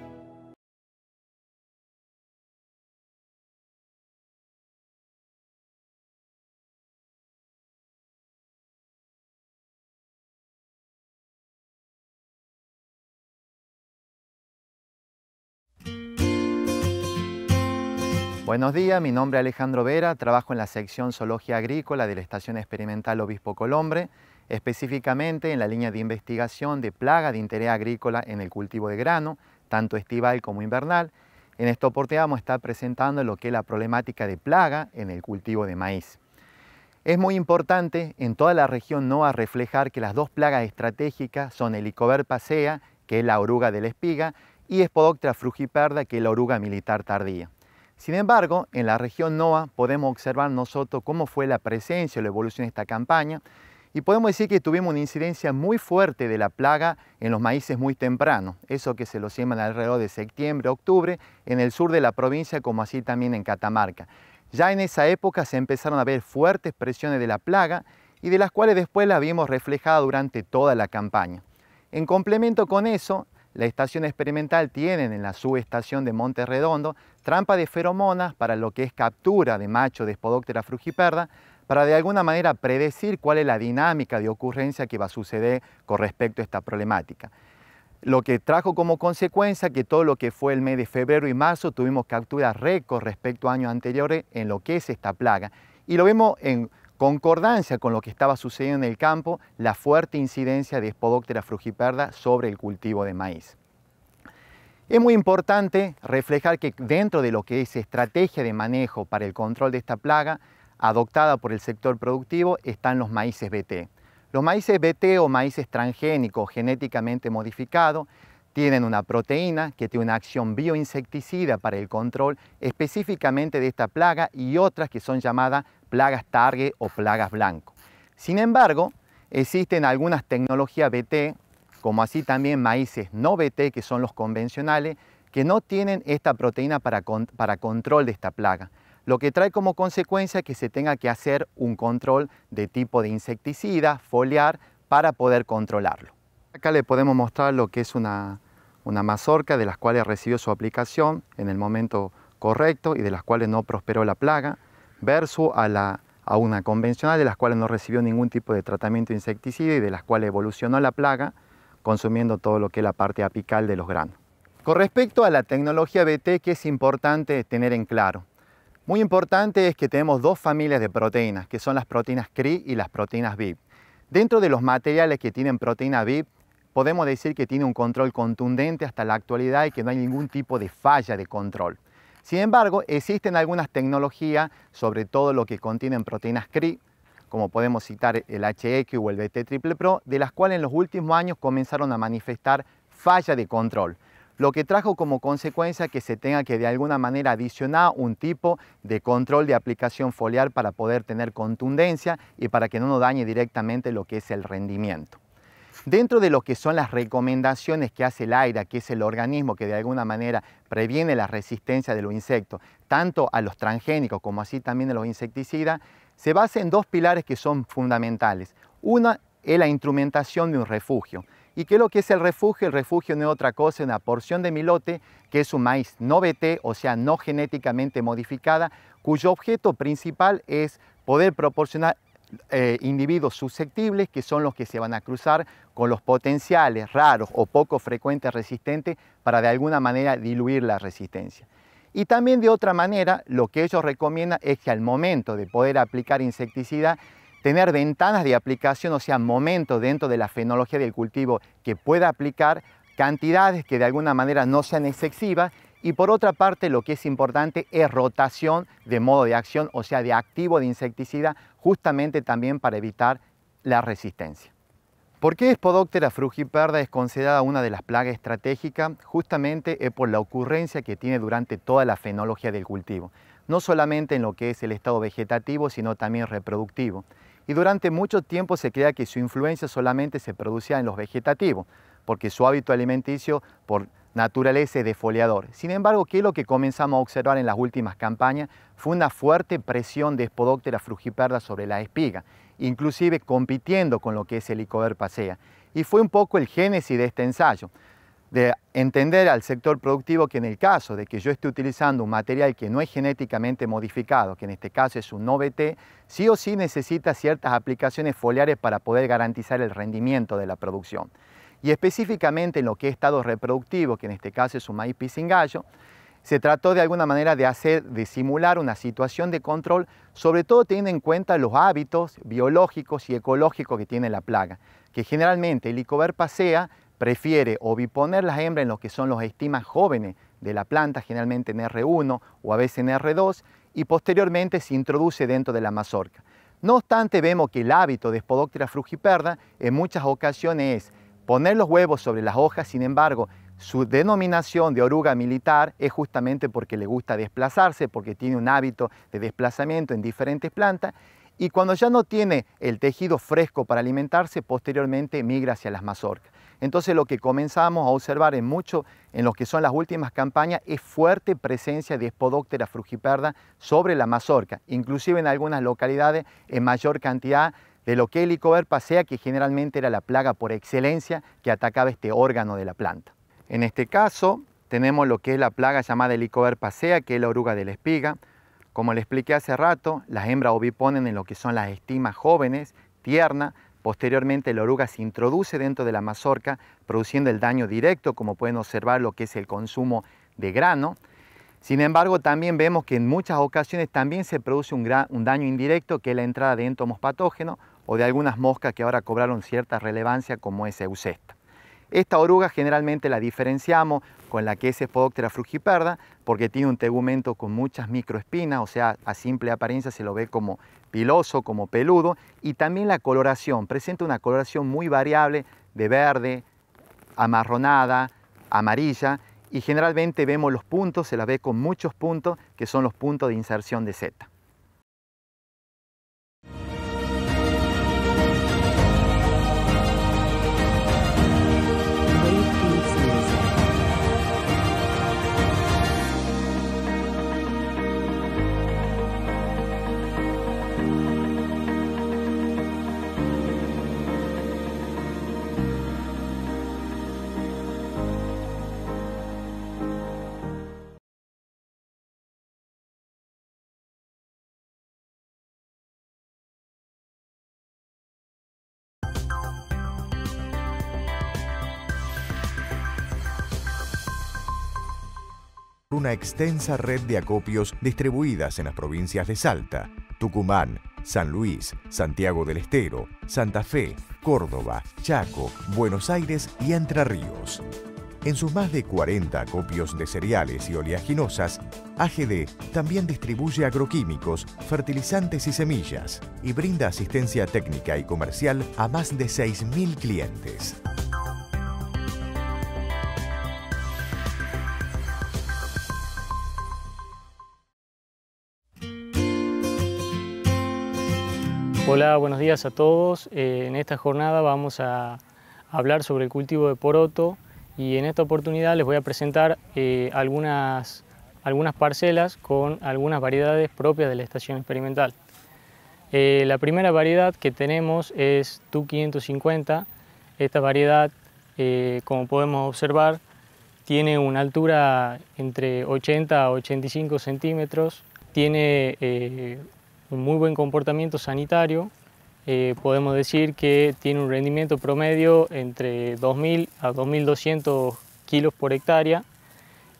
Buenos días, mi nombre es Alejandro Vera, trabajo en la sección Zoología Agrícola de la Estación Experimental Obispo Colombre, específicamente en la línea de investigación de plaga de interés agrícola en el cultivo de grano, tanto estival como invernal. En esta oportunidad vamos a estar presentando lo que es la problemática de plaga en el cultivo de maíz. Es muy importante en toda la región NOA reflejar que las dos plagas estratégicas son el sea, que es la oruga de la espiga, y Spodoptera frugiperda, que es la oruga militar tardía. Sin embargo, en la región NOA podemos observar nosotros cómo fue la presencia o la evolución de esta campaña y podemos decir que tuvimos una incidencia muy fuerte de la plaga en los maíces muy temprano, eso que se lo siembran alrededor de septiembre, octubre, en el sur de la provincia como así también en Catamarca. Ya en esa época se empezaron a ver fuertes presiones de la plaga y de las cuales después la vimos reflejada durante toda la campaña. En complemento con eso, la estación experimental tienen en la subestación de Monte Redondo trampa de feromonas para lo que es captura de macho de Spodoptera frugiperda, para de alguna manera predecir cuál es la dinámica de ocurrencia que va a suceder con respecto a esta problemática. Lo que trajo como consecuencia que todo lo que fue el mes de febrero y marzo tuvimos capturas récord respecto a años anteriores en lo que es esta plaga. Y lo vemos en concordancia con lo que estaba sucediendo en el campo, la fuerte incidencia de Spodoptera frugiperda sobre el cultivo de maíz. Es muy importante reflejar que dentro de lo que es estrategia de manejo para el control de esta plaga, adoptada por el sector productivo, están los maíces BT. Los maíces BT o maíces transgénicos genéticamente modificados tienen una proteína que tiene una acción bioinsecticida para el control específicamente de esta plaga y otras que son llamadas plagas target o plagas blanco. Sin embargo, existen algunas tecnologías BT, como así también maíces no BT, que son los convencionales, que no tienen esta proteína para, control de esta plaga, lo que trae como consecuencia que se tenga que hacer un control de tipo de insecticida, foliar, para poder controlarlo. Acá le podemos mostrar lo que es una, una mazorca de las cuales recibió su aplicación en el momento correcto y de las cuales no prosperó la plaga verso a, la, a una convencional de las cuales no recibió ningún tipo de tratamiento insecticida y de las cuales evolucionó la plaga consumiendo todo lo que es la parte apical de los granos. Con respecto a la tecnología BT, que es importante tener en claro? Muy importante es que tenemos dos familias de proteínas, que son las proteínas CRI y las proteínas VIP. Dentro de los materiales que tienen proteína VIP, podemos decir que tiene un control contundente hasta la actualidad y que no hay ningún tipo de falla de control. Sin embargo, existen algunas tecnologías, sobre todo lo que contienen proteínas CRI, como podemos citar el HX o el BT Triple Pro, de las cuales en los últimos años comenzaron a manifestar falla de control, lo que trajo como consecuencia que se tenga que de alguna manera adicionar un tipo de control de aplicación foliar para poder tener contundencia y para que no nos dañe directamente lo que es el rendimiento. Dentro de lo que son las recomendaciones que hace el AIRA, que es el organismo que de alguna manera previene la resistencia de los insectos, tanto a los transgénicos como así también a los insecticidas, se basa en dos pilares que son fundamentales. Una es la instrumentación de un refugio. ¿Y qué es lo que es el refugio? El refugio no es otra cosa, una porción de milote, que es un maíz no BT, o sea, no genéticamente modificada, cuyo objeto principal es poder proporcionar eh, individuos susceptibles que son los que se van a cruzar con los potenciales raros o poco frecuentes resistentes para de alguna manera diluir la resistencia. Y también de otra manera, lo que ellos recomiendan es que al momento de poder aplicar insecticida, tener ventanas de aplicación, o sea, momentos dentro de la fenología del cultivo que pueda aplicar cantidades que de alguna manera no sean excesivas y por otra parte lo que es importante es rotación de modo de acción, o sea, de activo de insecticida justamente también para evitar la resistencia. ¿Por qué Espodóctera frugiperda es considerada una de las plagas estratégicas? Justamente es por la ocurrencia que tiene durante toda la fenología del cultivo, no solamente en lo que es el estado vegetativo, sino también reproductivo. Y durante mucho tiempo se creía que su influencia solamente se producía en los vegetativos, porque su hábito alimenticio, por naturaleza es defoliador. Sin embargo, ¿qué es lo que comenzamos a observar en las últimas campañas? Fue una fuerte presión de espodóctera frugiperda sobre la espiga, inclusive compitiendo con lo que es el Y fue un poco el génesis de este ensayo, de entender al sector productivo que en el caso de que yo esté utilizando un material que no es genéticamente modificado, que en este caso es un OBT, sí o sí necesita ciertas aplicaciones foliares para poder garantizar el rendimiento de la producción y específicamente en lo que es estado reproductivo, que en este caso es un maíz gallo, se trató de alguna manera de hacer, de simular una situación de control, sobre todo teniendo en cuenta los hábitos biológicos y ecológicos que tiene la plaga, que generalmente el pasea, prefiere oviponer las hembras en lo que son los estimas jóvenes de la planta, generalmente en R1 o a veces en R2, y posteriormente se introduce dentro de la mazorca. No obstante, vemos que el hábito de Spodoptera frugiperda en muchas ocasiones es Poner los huevos sobre las hojas, sin embargo, su denominación de oruga militar es justamente porque le gusta desplazarse, porque tiene un hábito de desplazamiento en diferentes plantas y cuando ya no tiene el tejido fresco para alimentarse, posteriormente migra hacia las mazorcas. Entonces lo que comenzamos a observar en mucho, en lo que son las últimas campañas, es fuerte presencia de espodóctera frugiperda sobre la mazorca, inclusive en algunas localidades en mayor cantidad de lo que el e pasea, que generalmente era la plaga por excelencia que atacaba este órgano de la planta. En este caso, tenemos lo que es la plaga llamada licoverpacea, que es la oruga de la espiga. Como le expliqué hace rato, las hembras oviponen en lo que son las estimas jóvenes, tiernas. Posteriormente la oruga se introduce dentro de la mazorca, produciendo el daño directo, como pueden observar lo que es el consumo de grano. Sin embargo, también vemos que en muchas ocasiones también se produce un, un daño indirecto, que es la entrada de entomos patógenos, o de algunas moscas que ahora cobraron cierta relevancia como ese Eucesta. Esta oruga generalmente la diferenciamos con la que es Spodoptera frugiperda porque tiene un tegumento con muchas microespinas, o sea, a simple apariencia se lo ve como piloso, como peludo, y también la coloración, presenta una coloración muy variable de verde, amarronada, amarilla, y generalmente vemos los puntos, se la ve con muchos puntos, que son los puntos de inserción de seta. una extensa red de acopios distribuidas en las provincias de Salta, Tucumán, San Luis, Santiago del Estero, Santa Fe, Córdoba, Chaco, Buenos Aires y Entre Ríos. En sus más de 40 acopios de cereales y oleaginosas, AGD también distribuye agroquímicos, fertilizantes y semillas y brinda asistencia técnica y comercial a más de 6.000 clientes. Hola, buenos días a todos. Eh, en esta jornada vamos a hablar sobre el cultivo de poroto y en esta oportunidad les voy a presentar eh, algunas, algunas parcelas con algunas variedades propias de la estación experimental. Eh, la primera variedad que tenemos es TU550. Esta variedad, como podemos observar, tiene una altura entre 80 a 85 centímetros, tiene un muy buen comportamiento sanitario, eh, podemos decir que tiene un rendimiento promedio entre 2.000 a 2.200 kilos por hectárea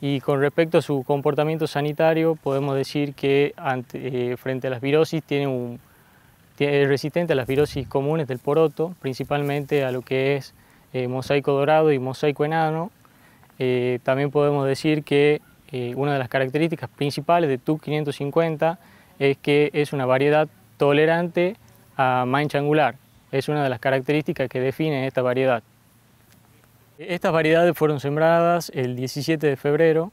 y con respecto a su comportamiento sanitario podemos decir que eh, frente a las virosis tiene un, es resistente a las virosis comunes del poroto, principalmente a lo que es eh, mosaico dorado y mosaico enano. también podemos decir que una de las características principales de TUC 550 es que es una variedad tolerante a mancha angular. Es una de las características que define esta variedad. Estas variedades fueron sembradas el 17 de febrero,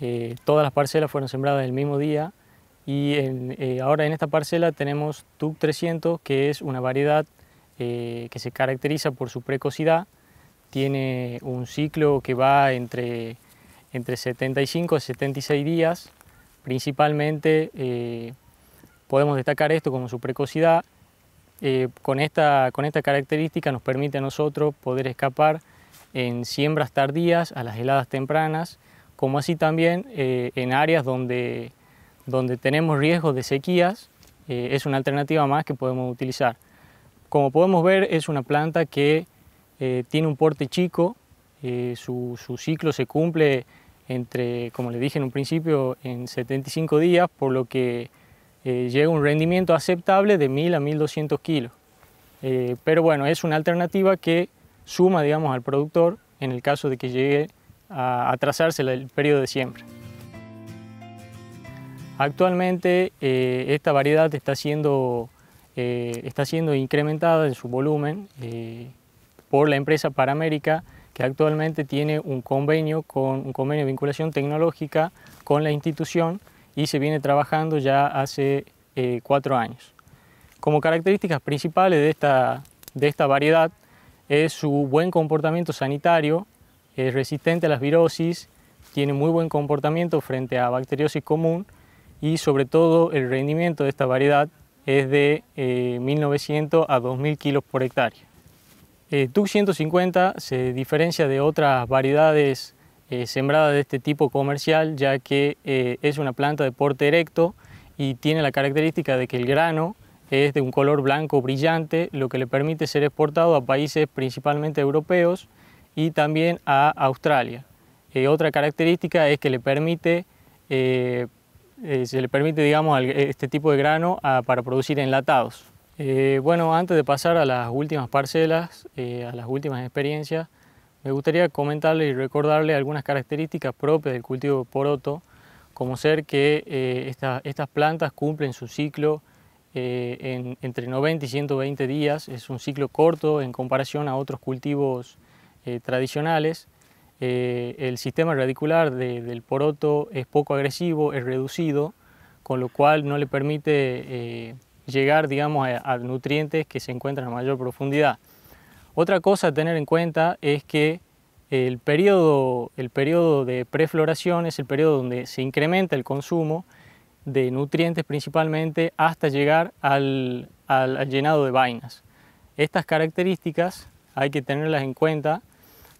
eh, todas las parcelas fueron sembradas el mismo día y eh, ahora en esta parcela tenemos TUC 300 que es una variedad eh, que se caracteriza por su precocidad, tiene un ciclo que va entre, entre 75 a 76 días Principalmente eh, podemos destacar esto como su precocidad. Eh, con, esta, con esta característica nos permite a nosotros poder escapar en siembras tardías a las heladas tempranas, como así también eh, en áreas donde, donde tenemos riesgos de sequías, es una alternativa más que podemos utilizar. Como podemos ver, es una planta que tiene un porte chico, su, su ciclo se cumple entre, como le dije en un principio, en 75 días, por lo que eh, llega un rendimiento aceptable de 1000 a 1200 kilos. Eh, pero bueno, es una alternativa que suma, digamos, al productor en el caso de que llegue a atrasarse el periodo de siembra. Actualmente eh, esta variedad está siendo, está siendo incrementada en su volumen por la empresa Paramérica que actualmente tiene un convenio, con, un convenio de vinculación tecnológica con la institución y se viene trabajando ya hace eh, cuatro años. Como características principales de esta, de esta variedad es su buen comportamiento sanitario, es resistente a las virosis, tiene muy buen comportamiento frente a bacteriosis común y sobre todo el rendimiento de esta variedad es de 1900 eh, a 2000 kilos por hectárea. Eh, TUC 150 se diferencia de otras variedades eh, sembradas de este tipo comercial, ya que eh, es una planta de porte erecto y tiene la característica de que el grano es de un color blanco brillante, lo que le permite ser exportado a países principalmente europeos y también a Australia. otra característica es que le permite, se le permite digamos, este tipo de grano ah, para producir enlatados. Eh, bueno, antes de pasar a las últimas parcelas, eh, a las últimas experiencias, me gustaría comentarle y recordarle algunas características propias del cultivo de poroto, como ser que eh, estas plantas cumplen su ciclo entre 90 y 120 días, es un ciclo corto en comparación a otros cultivos tradicionales. el sistema radicular del poroto es poco agresivo, es reducido, con lo cual no le permite llegar, digamos, a, nutrientes que se encuentran a mayor profundidad. Otra cosa a tener en cuenta es que el periodo, el periodo de prefloración es el periodo donde se incrementa el consumo de nutrientes principalmente hasta llegar al, al, al, llenado de vainas. Estas características hay que tenerlas en cuenta,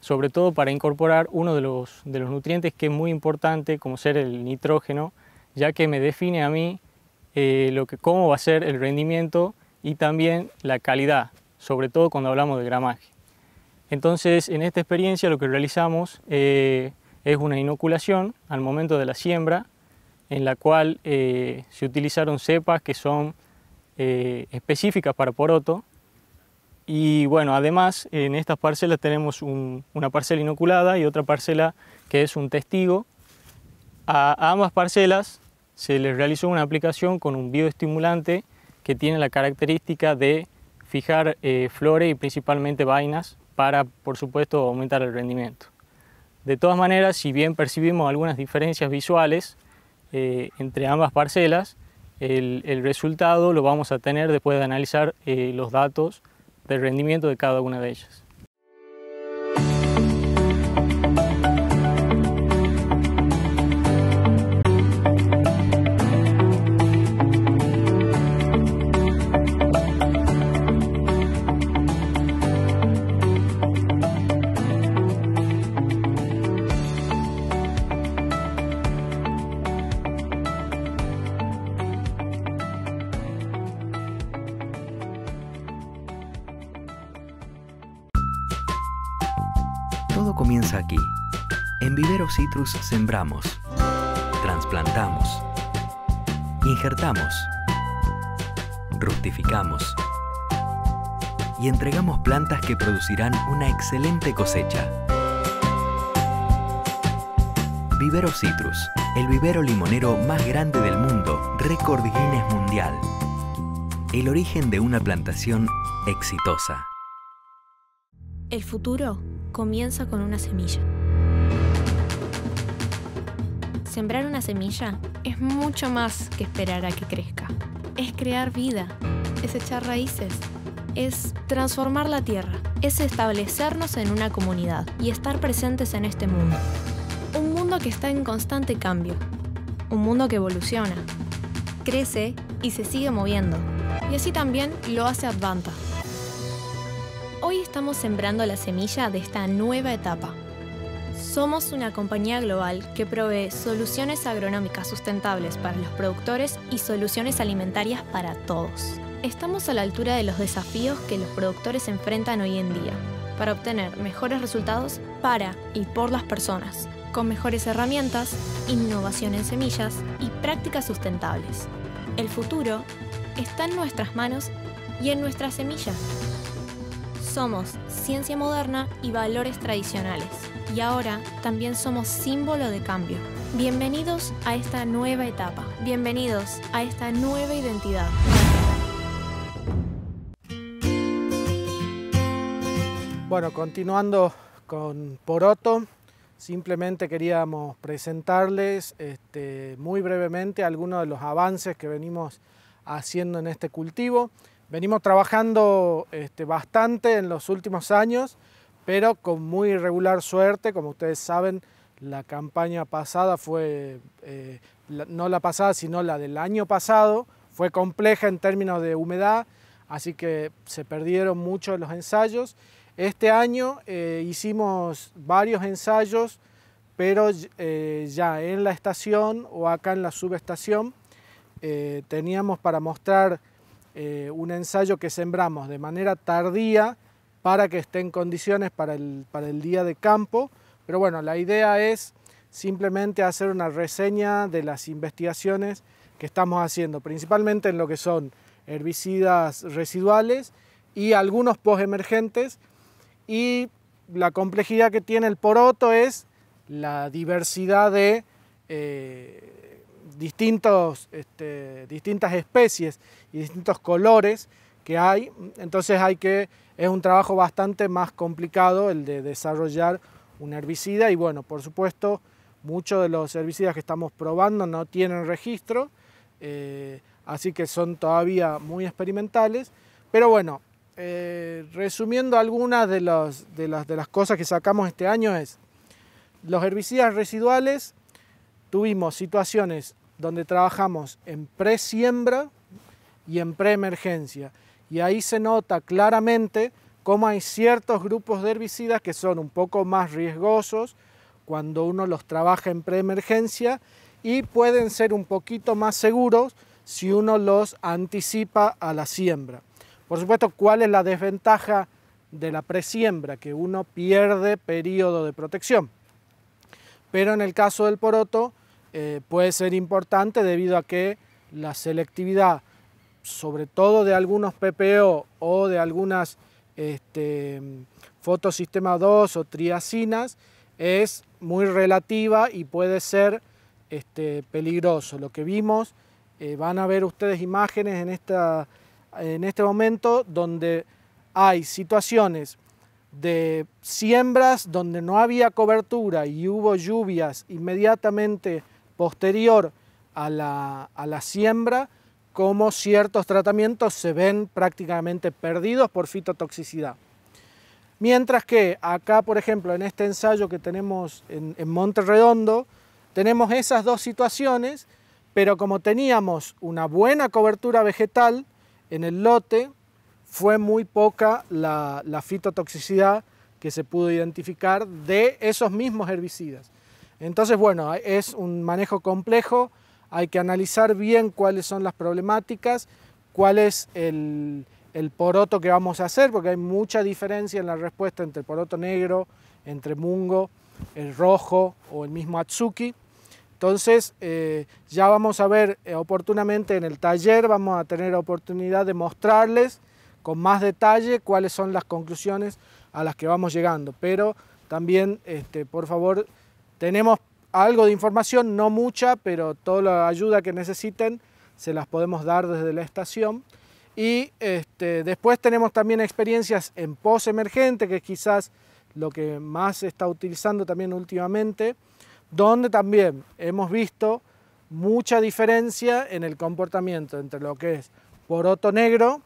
sobre todo para incorporar uno de los, de los nutrientes que es muy importante, como ser el nitrógeno, ya que me define a mí eh, lo que, cómo va a ser el rendimiento y también la calidad, sobre todo cuando hablamos de gramaje. Entonces, en esta experiencia lo que realizamos eh, es una inoculación al momento de la siembra, en la cual eh, se utilizaron cepas que son específicas para poroto. Y bueno, además en estas parcelas tenemos una parcela inoculada y otra parcela que es un testigo. A ambas parcelas se les realizó una aplicación con un bioestimulante que tiene la característica de fijar eh, flores y principalmente vainas para, por supuesto, aumentar el rendimiento. De todas maneras, si bien percibimos algunas diferencias visuales eh, entre ambas parcelas, el, resultado lo vamos a tener después de analizar eh, los datos de rendimiento de cada una de ellas. Citrus sembramos, transplantamos, injertamos, rustificamos y entregamos plantas que producirán una excelente cosecha. Vivero Citrus, el vivero limonero más grande del mundo, récord Guinness mundial. El origen de una plantación exitosa. El futuro comienza con una semilla. Sembrar una semilla es mucho más que esperar a que crezca. Es crear vida, es echar raíces, es transformar la tierra, es establecernos en una comunidad y estar presentes en este mundo. Un mundo que está en constante cambio, un mundo que evoluciona, crece y se sigue moviendo. Y así también lo hace Advanta. Hoy estamos sembrando la semilla de esta nueva etapa somos una compañía global que provee soluciones agronómicas sustentables para los productores y soluciones alimentarias para todos. Estamos a la altura de los desafíos que los productores enfrentan hoy en día para obtener mejores resultados para y por las personas, con mejores herramientas, innovación en semillas y prácticas sustentables. El futuro está en nuestras manos y en nuestras semillas. Somos ciencia moderna y valores tradicionales y ahora también somos símbolo de cambio. Bienvenidos a esta nueva etapa, bienvenidos a esta nueva identidad. Bueno, continuando con Poroto, simplemente queríamos presentarles este, muy brevemente algunos de los avances que venimos haciendo en este cultivo. Venimos trabajando este, bastante en los últimos años pero con muy irregular suerte, como ustedes saben, la campaña pasada fue, eh, no la pasada, sino la del año pasado, fue compleja en términos de humedad, así que se perdieron muchos los ensayos. Este año eh, hicimos varios ensayos, pero eh, ya en la estación o acá en la subestación teníamos para mostrar un ensayo que sembramos de manera tardía, para que esté en condiciones para el, para el día de campo. Pero bueno, la idea es simplemente hacer una reseña de las investigaciones que estamos haciendo, principalmente en lo que son herbicidas residuales y algunos emergentes Y la complejidad que tiene el poroto es la diversidad de eh, distintos, este, distintas especies y distintos colores que hay. Entonces hay que es un trabajo bastante más complicado el de desarrollar un herbicida y bueno, por supuesto, muchos de los herbicidas que estamos probando no tienen registro, eh, así que son todavía muy experimentales. Pero bueno, eh, resumiendo algunas de, las, de las cosas que sacamos este año es, los herbicidas residuales tuvimos situaciones donde trabajamos en pre-siembra y en pre-emergencia y ahí se nota claramente cómo hay ciertos grupos de herbicidas que son un poco más riesgosos cuando uno los trabaja en preemergencia y pueden ser un poquito más seguros si uno los anticipa a la siembra. Por supuesto, ¿cuál es la desventaja de la presiembra? Que uno pierde periodo de protección. Pero en el caso del poroto eh, puede ser importante debido a que la selectividad sobre todo de algunos PPO o de algunas este, fotosistema 2 o triacinas, es muy relativa y puede ser este, peligroso. Lo que vimos, eh, van a ver ustedes imágenes en, este momento donde hay situaciones de siembras donde no había cobertura y hubo lluvias inmediatamente posterior a la siembra, cómo ciertos tratamientos se ven prácticamente perdidos por fitotoxicidad. Mientras que acá, por ejemplo, en este ensayo que tenemos en, en Redondo, tenemos esas dos situaciones, pero como teníamos una buena cobertura vegetal en el lote, fue muy poca la fitotoxicidad que se pudo identificar de esos mismos herbicidas. Entonces, bueno, es un manejo complejo hay que analizar bien cuáles son las problemáticas, cuál es el, poroto que vamos a hacer, porque hay mucha diferencia en la respuesta entre el poroto negro, entre mungo, el rojo o el mismo atsuki. Entonces, eh, ya vamos a ver eh, oportunamente en el taller, vamos a tener oportunidad de mostrarles con más detalle cuáles son las conclusiones a las que vamos llegando. Pero también, este, por favor, tenemos algo de información, no mucha, pero toda la ayuda que necesiten se las podemos dar desde la estación. Y este, después tenemos también experiencias en pos emergente, que es quizás lo que más se está utilizando también últimamente, donde también hemos visto mucha diferencia en el comportamiento entre lo que es poroto negro,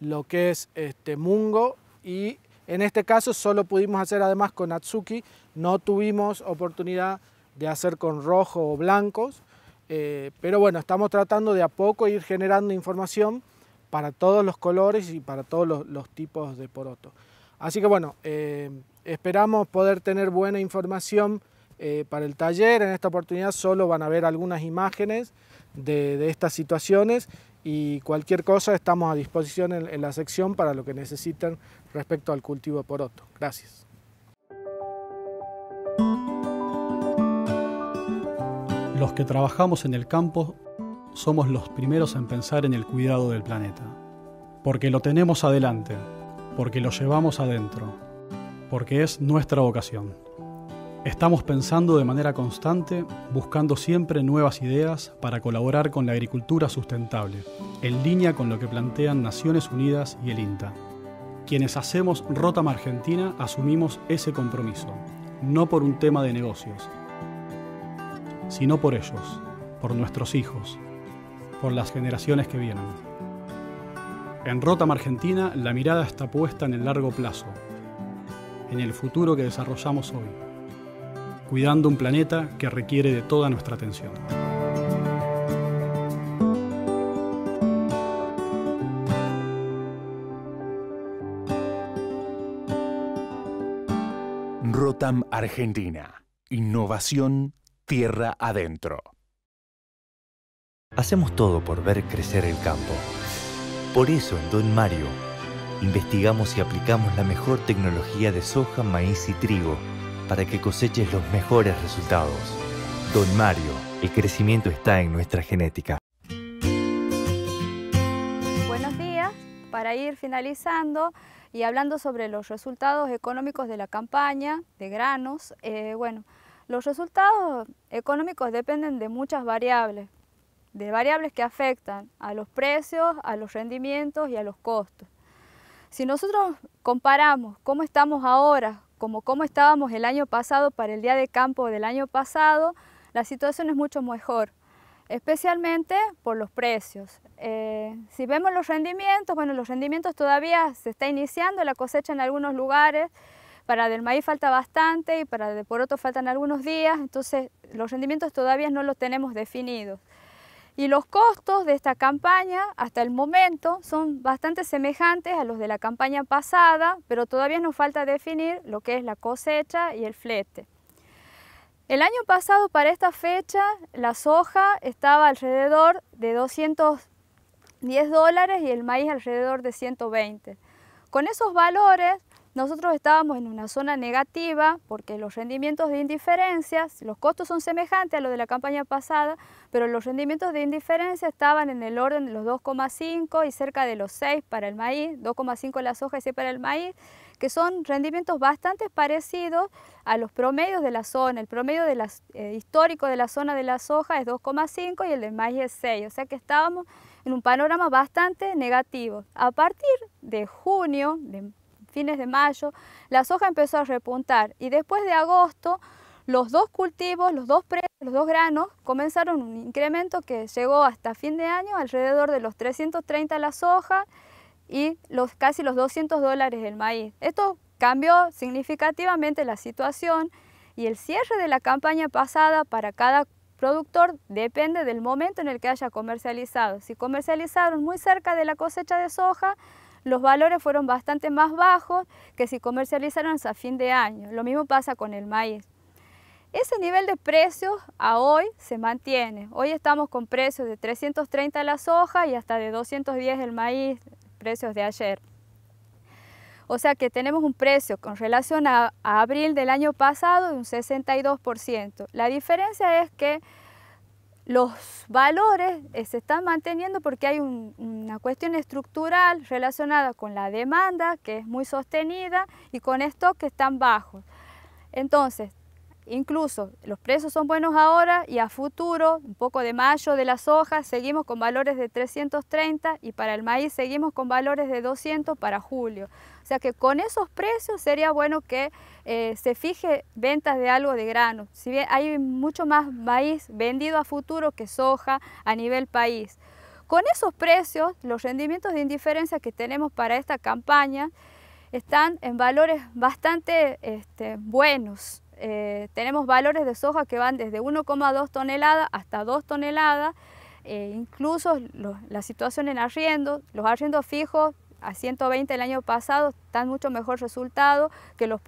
lo que es este, mungo y en este caso solo pudimos hacer además con Atsuki no tuvimos oportunidad de hacer con rojo o blancos, eh, pero bueno, estamos tratando de a poco ir generando información para todos los colores y para todos los, tipos de poroto. Así que bueno, eh, esperamos poder tener buena información eh, para el taller. En esta oportunidad solo van a ver algunas imágenes de, estas situaciones y cualquier cosa estamos a disposición en, en la sección para lo que necesiten respecto al cultivo de poroto. Gracias. Los que trabajamos en el campo somos los primeros en pensar en el cuidado del planeta. Porque lo tenemos adelante, porque lo llevamos adentro, porque es nuestra vocación. Estamos pensando de manera constante, buscando siempre nuevas ideas para colaborar con la agricultura sustentable, en línea con lo que plantean Naciones Unidas y el INTA. Quienes hacemos Rotam Argentina asumimos ese compromiso, no por un tema de negocios, sino por ellos, por nuestros hijos, por las generaciones que vienen. En Rotam Argentina la mirada está puesta en el largo plazo, en el futuro que desarrollamos hoy, cuidando un planeta que requiere de toda nuestra atención. Rotam Argentina. Innovación tierra adentro. Hacemos todo por ver crecer el campo. Por eso en Don Mario investigamos y aplicamos la mejor tecnología de soja, maíz y trigo para que coseches los mejores resultados. Don Mario, el crecimiento está en nuestra genética. Buenos días. Para ir finalizando, y hablando sobre los resultados económicos de la campaña de granos, eh, bueno, los resultados económicos dependen de muchas variables, de variables que afectan a los precios, a los rendimientos y a los costos. Si nosotros comparamos cómo estamos ahora, como cómo estábamos el año pasado para el día de campo del año pasado, la situación es mucho mejor, especialmente por los precios. Eh, si vemos los rendimientos, bueno, los rendimientos todavía se está iniciando la cosecha en algunos lugares, para del maíz falta bastante y para por poroto faltan algunos días, entonces los rendimientos todavía no los tenemos definidos. Y los costos de esta campaña hasta el momento son bastante semejantes a los de la campaña pasada, pero todavía nos falta definir lo que es la cosecha y el flete. El año pasado para esta fecha la soja estaba alrededor de 210 dólares y el maíz alrededor de 120. Con esos valores nosotros estábamos en una zona negativa porque los rendimientos de indiferencias, los costos son semejantes a los de la campaña pasada, pero los rendimientos de indiferencia estaban en el orden de los 2,5 y cerca de los 6 para el maíz, 2,5 la soja y 6 para el maíz, que son rendimientos bastante parecidos a los promedios de la zona. El promedio de las, eh, histórico de la zona de la soja es 2,5 y el del maíz es 6, o sea que estábamos en un panorama bastante negativo. A partir de junio, de fines de mayo, la soja empezó a repuntar y después de agosto los dos cultivos, los dos granos comenzaron un incremento que llegó hasta fin de año alrededor de los 330 la soja y los, casi los 200 dólares el maíz. Esto cambió significativamente la situación y el cierre de la campaña pasada para cada productor depende del momento en el que haya comercializado. Si comercializaron muy cerca de la cosecha de soja, los valores fueron bastante más bajos que si comercializaron a fin de año. Lo mismo pasa con el maíz. Ese nivel de precios a hoy se mantiene. Hoy estamos con precios de 330 la soja y hasta de 210 el maíz, precios de ayer. O sea que tenemos un precio con relación a, a abril del año pasado de un 62%. La diferencia es que los valores eh, se están manteniendo porque hay una cuestión estructural relacionada con la demanda que es muy sostenida y con esto que están bajos. Entonces, incluso los precios son buenos ahora y a futuro, un poco de mayo de las hojas, seguimos con valores de 330 y para el maíz seguimos con valores de 200 para julio. O sea que con esos precios sería bueno que eh, se fije ventas de algo de grano. Si bien hay mucho más maíz vendido a futuro que soja a nivel país. Con esos precios, los rendimientos de indiferencia que tenemos para esta campaña están en valores bastante este, buenos. Eh, tenemos valores de soja que van desde 1,2 toneladas hasta eh, 2 toneladas, incluso la situación en arriendo, los arriendos fijos a 120 el año pasado están mucho mejor resultado que los,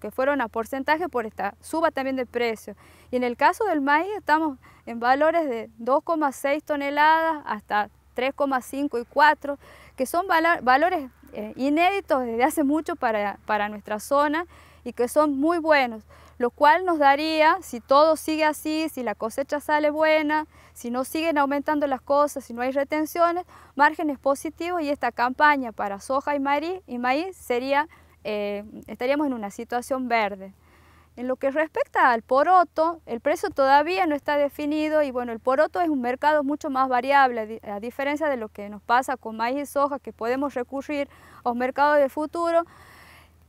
que, fueron a porcentaje por esta suba también de precio. Y en el caso del maíz estamos en valores de 2,6 toneladas hasta 3,5 y 4, que son valores eh, inéditos desde hace mucho para, para nuestra zona y que son muy buenos lo cual nos daría, si todo sigue así, si la cosecha sale buena, si no siguen aumentando las cosas, si no hay retenciones, márgenes positivos y esta campaña para soja y maíz, y maíz sería, eh, estaríamos en una situación verde. En lo que respecta al poroto, el precio todavía no está definido y bueno, el poroto es un mercado mucho más variable, a diferencia de lo que nos pasa con maíz y soja, que podemos recurrir a un mercado de futuro.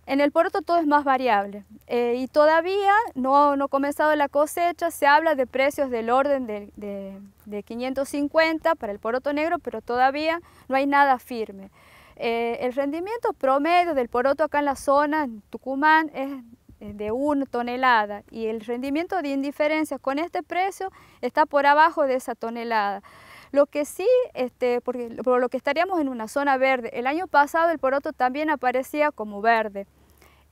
En el poroto todo es más variable eh, y todavía no, ha comenzado la cosecha, se habla de precios del orden de, 550 para el poroto negro, pero todavía no hay nada firme. Eh, el rendimiento promedio del poroto acá en la zona, en Tucumán, es de una tonelada y el rendimiento de indiferencia con este precio está por abajo de esa tonelada. Lo que sí, este, porque, por lo que estaríamos en una zona verde, el año pasado el poroto también aparecía como verde.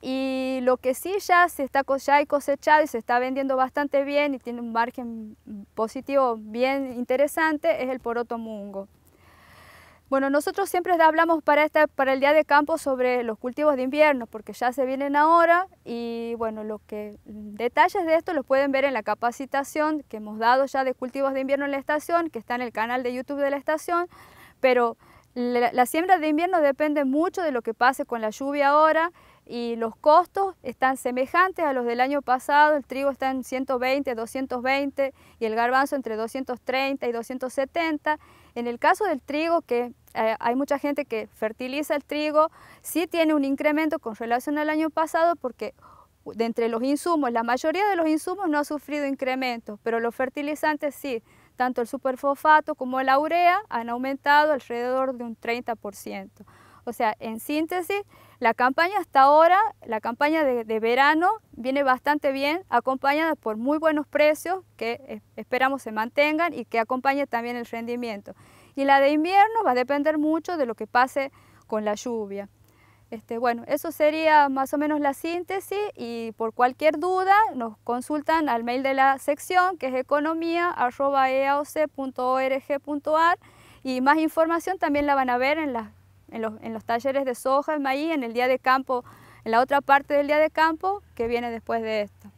Y lo que sí ya, se está, cosechado y se está vendiendo bastante bien y tiene un margen positivo bien interesante es el poroto mungo. Bueno, nosotros siempre hablamos para, el día de campo sobre los cultivos de invierno, porque ya se vienen ahora y bueno, los detalles de esto los pueden ver en la capacitación que hemos dado ya de cultivos de invierno en la estación, que está en el canal de YouTube de la estación, pero la siembra de invierno depende mucho de lo que pase con la lluvia ahora y los costos están semejantes a los del año pasado, el trigo está en 120, 220 y el garbanzo entre 230 y 270. En el caso del trigo, que eh, hay mucha gente que fertiliza el trigo, sí tiene un incremento con relación al año pasado porque de entre los insumos, la mayoría de los insumos no ha sufrido incremento pero los fertilizantes sí, tanto el superfosfato como la urea han aumentado alrededor de un 30%. O sea, en síntesis, la campaña hasta ahora, la campaña de, verano, viene bastante bien, acompañada por muy buenos precios que esperamos se mantengan y que acompañe también el rendimiento. Y la de invierno va a depender mucho de lo que pase con la lluvia. Este, bueno, eso sería más o menos la síntesis y por cualquier duda nos consultan al mail de la sección que es economía.org.ar y más información también la van a ver en las en los, en los talleres de soja, maíz, en el día de campo, en la otra parte del día de campo que viene después de esto.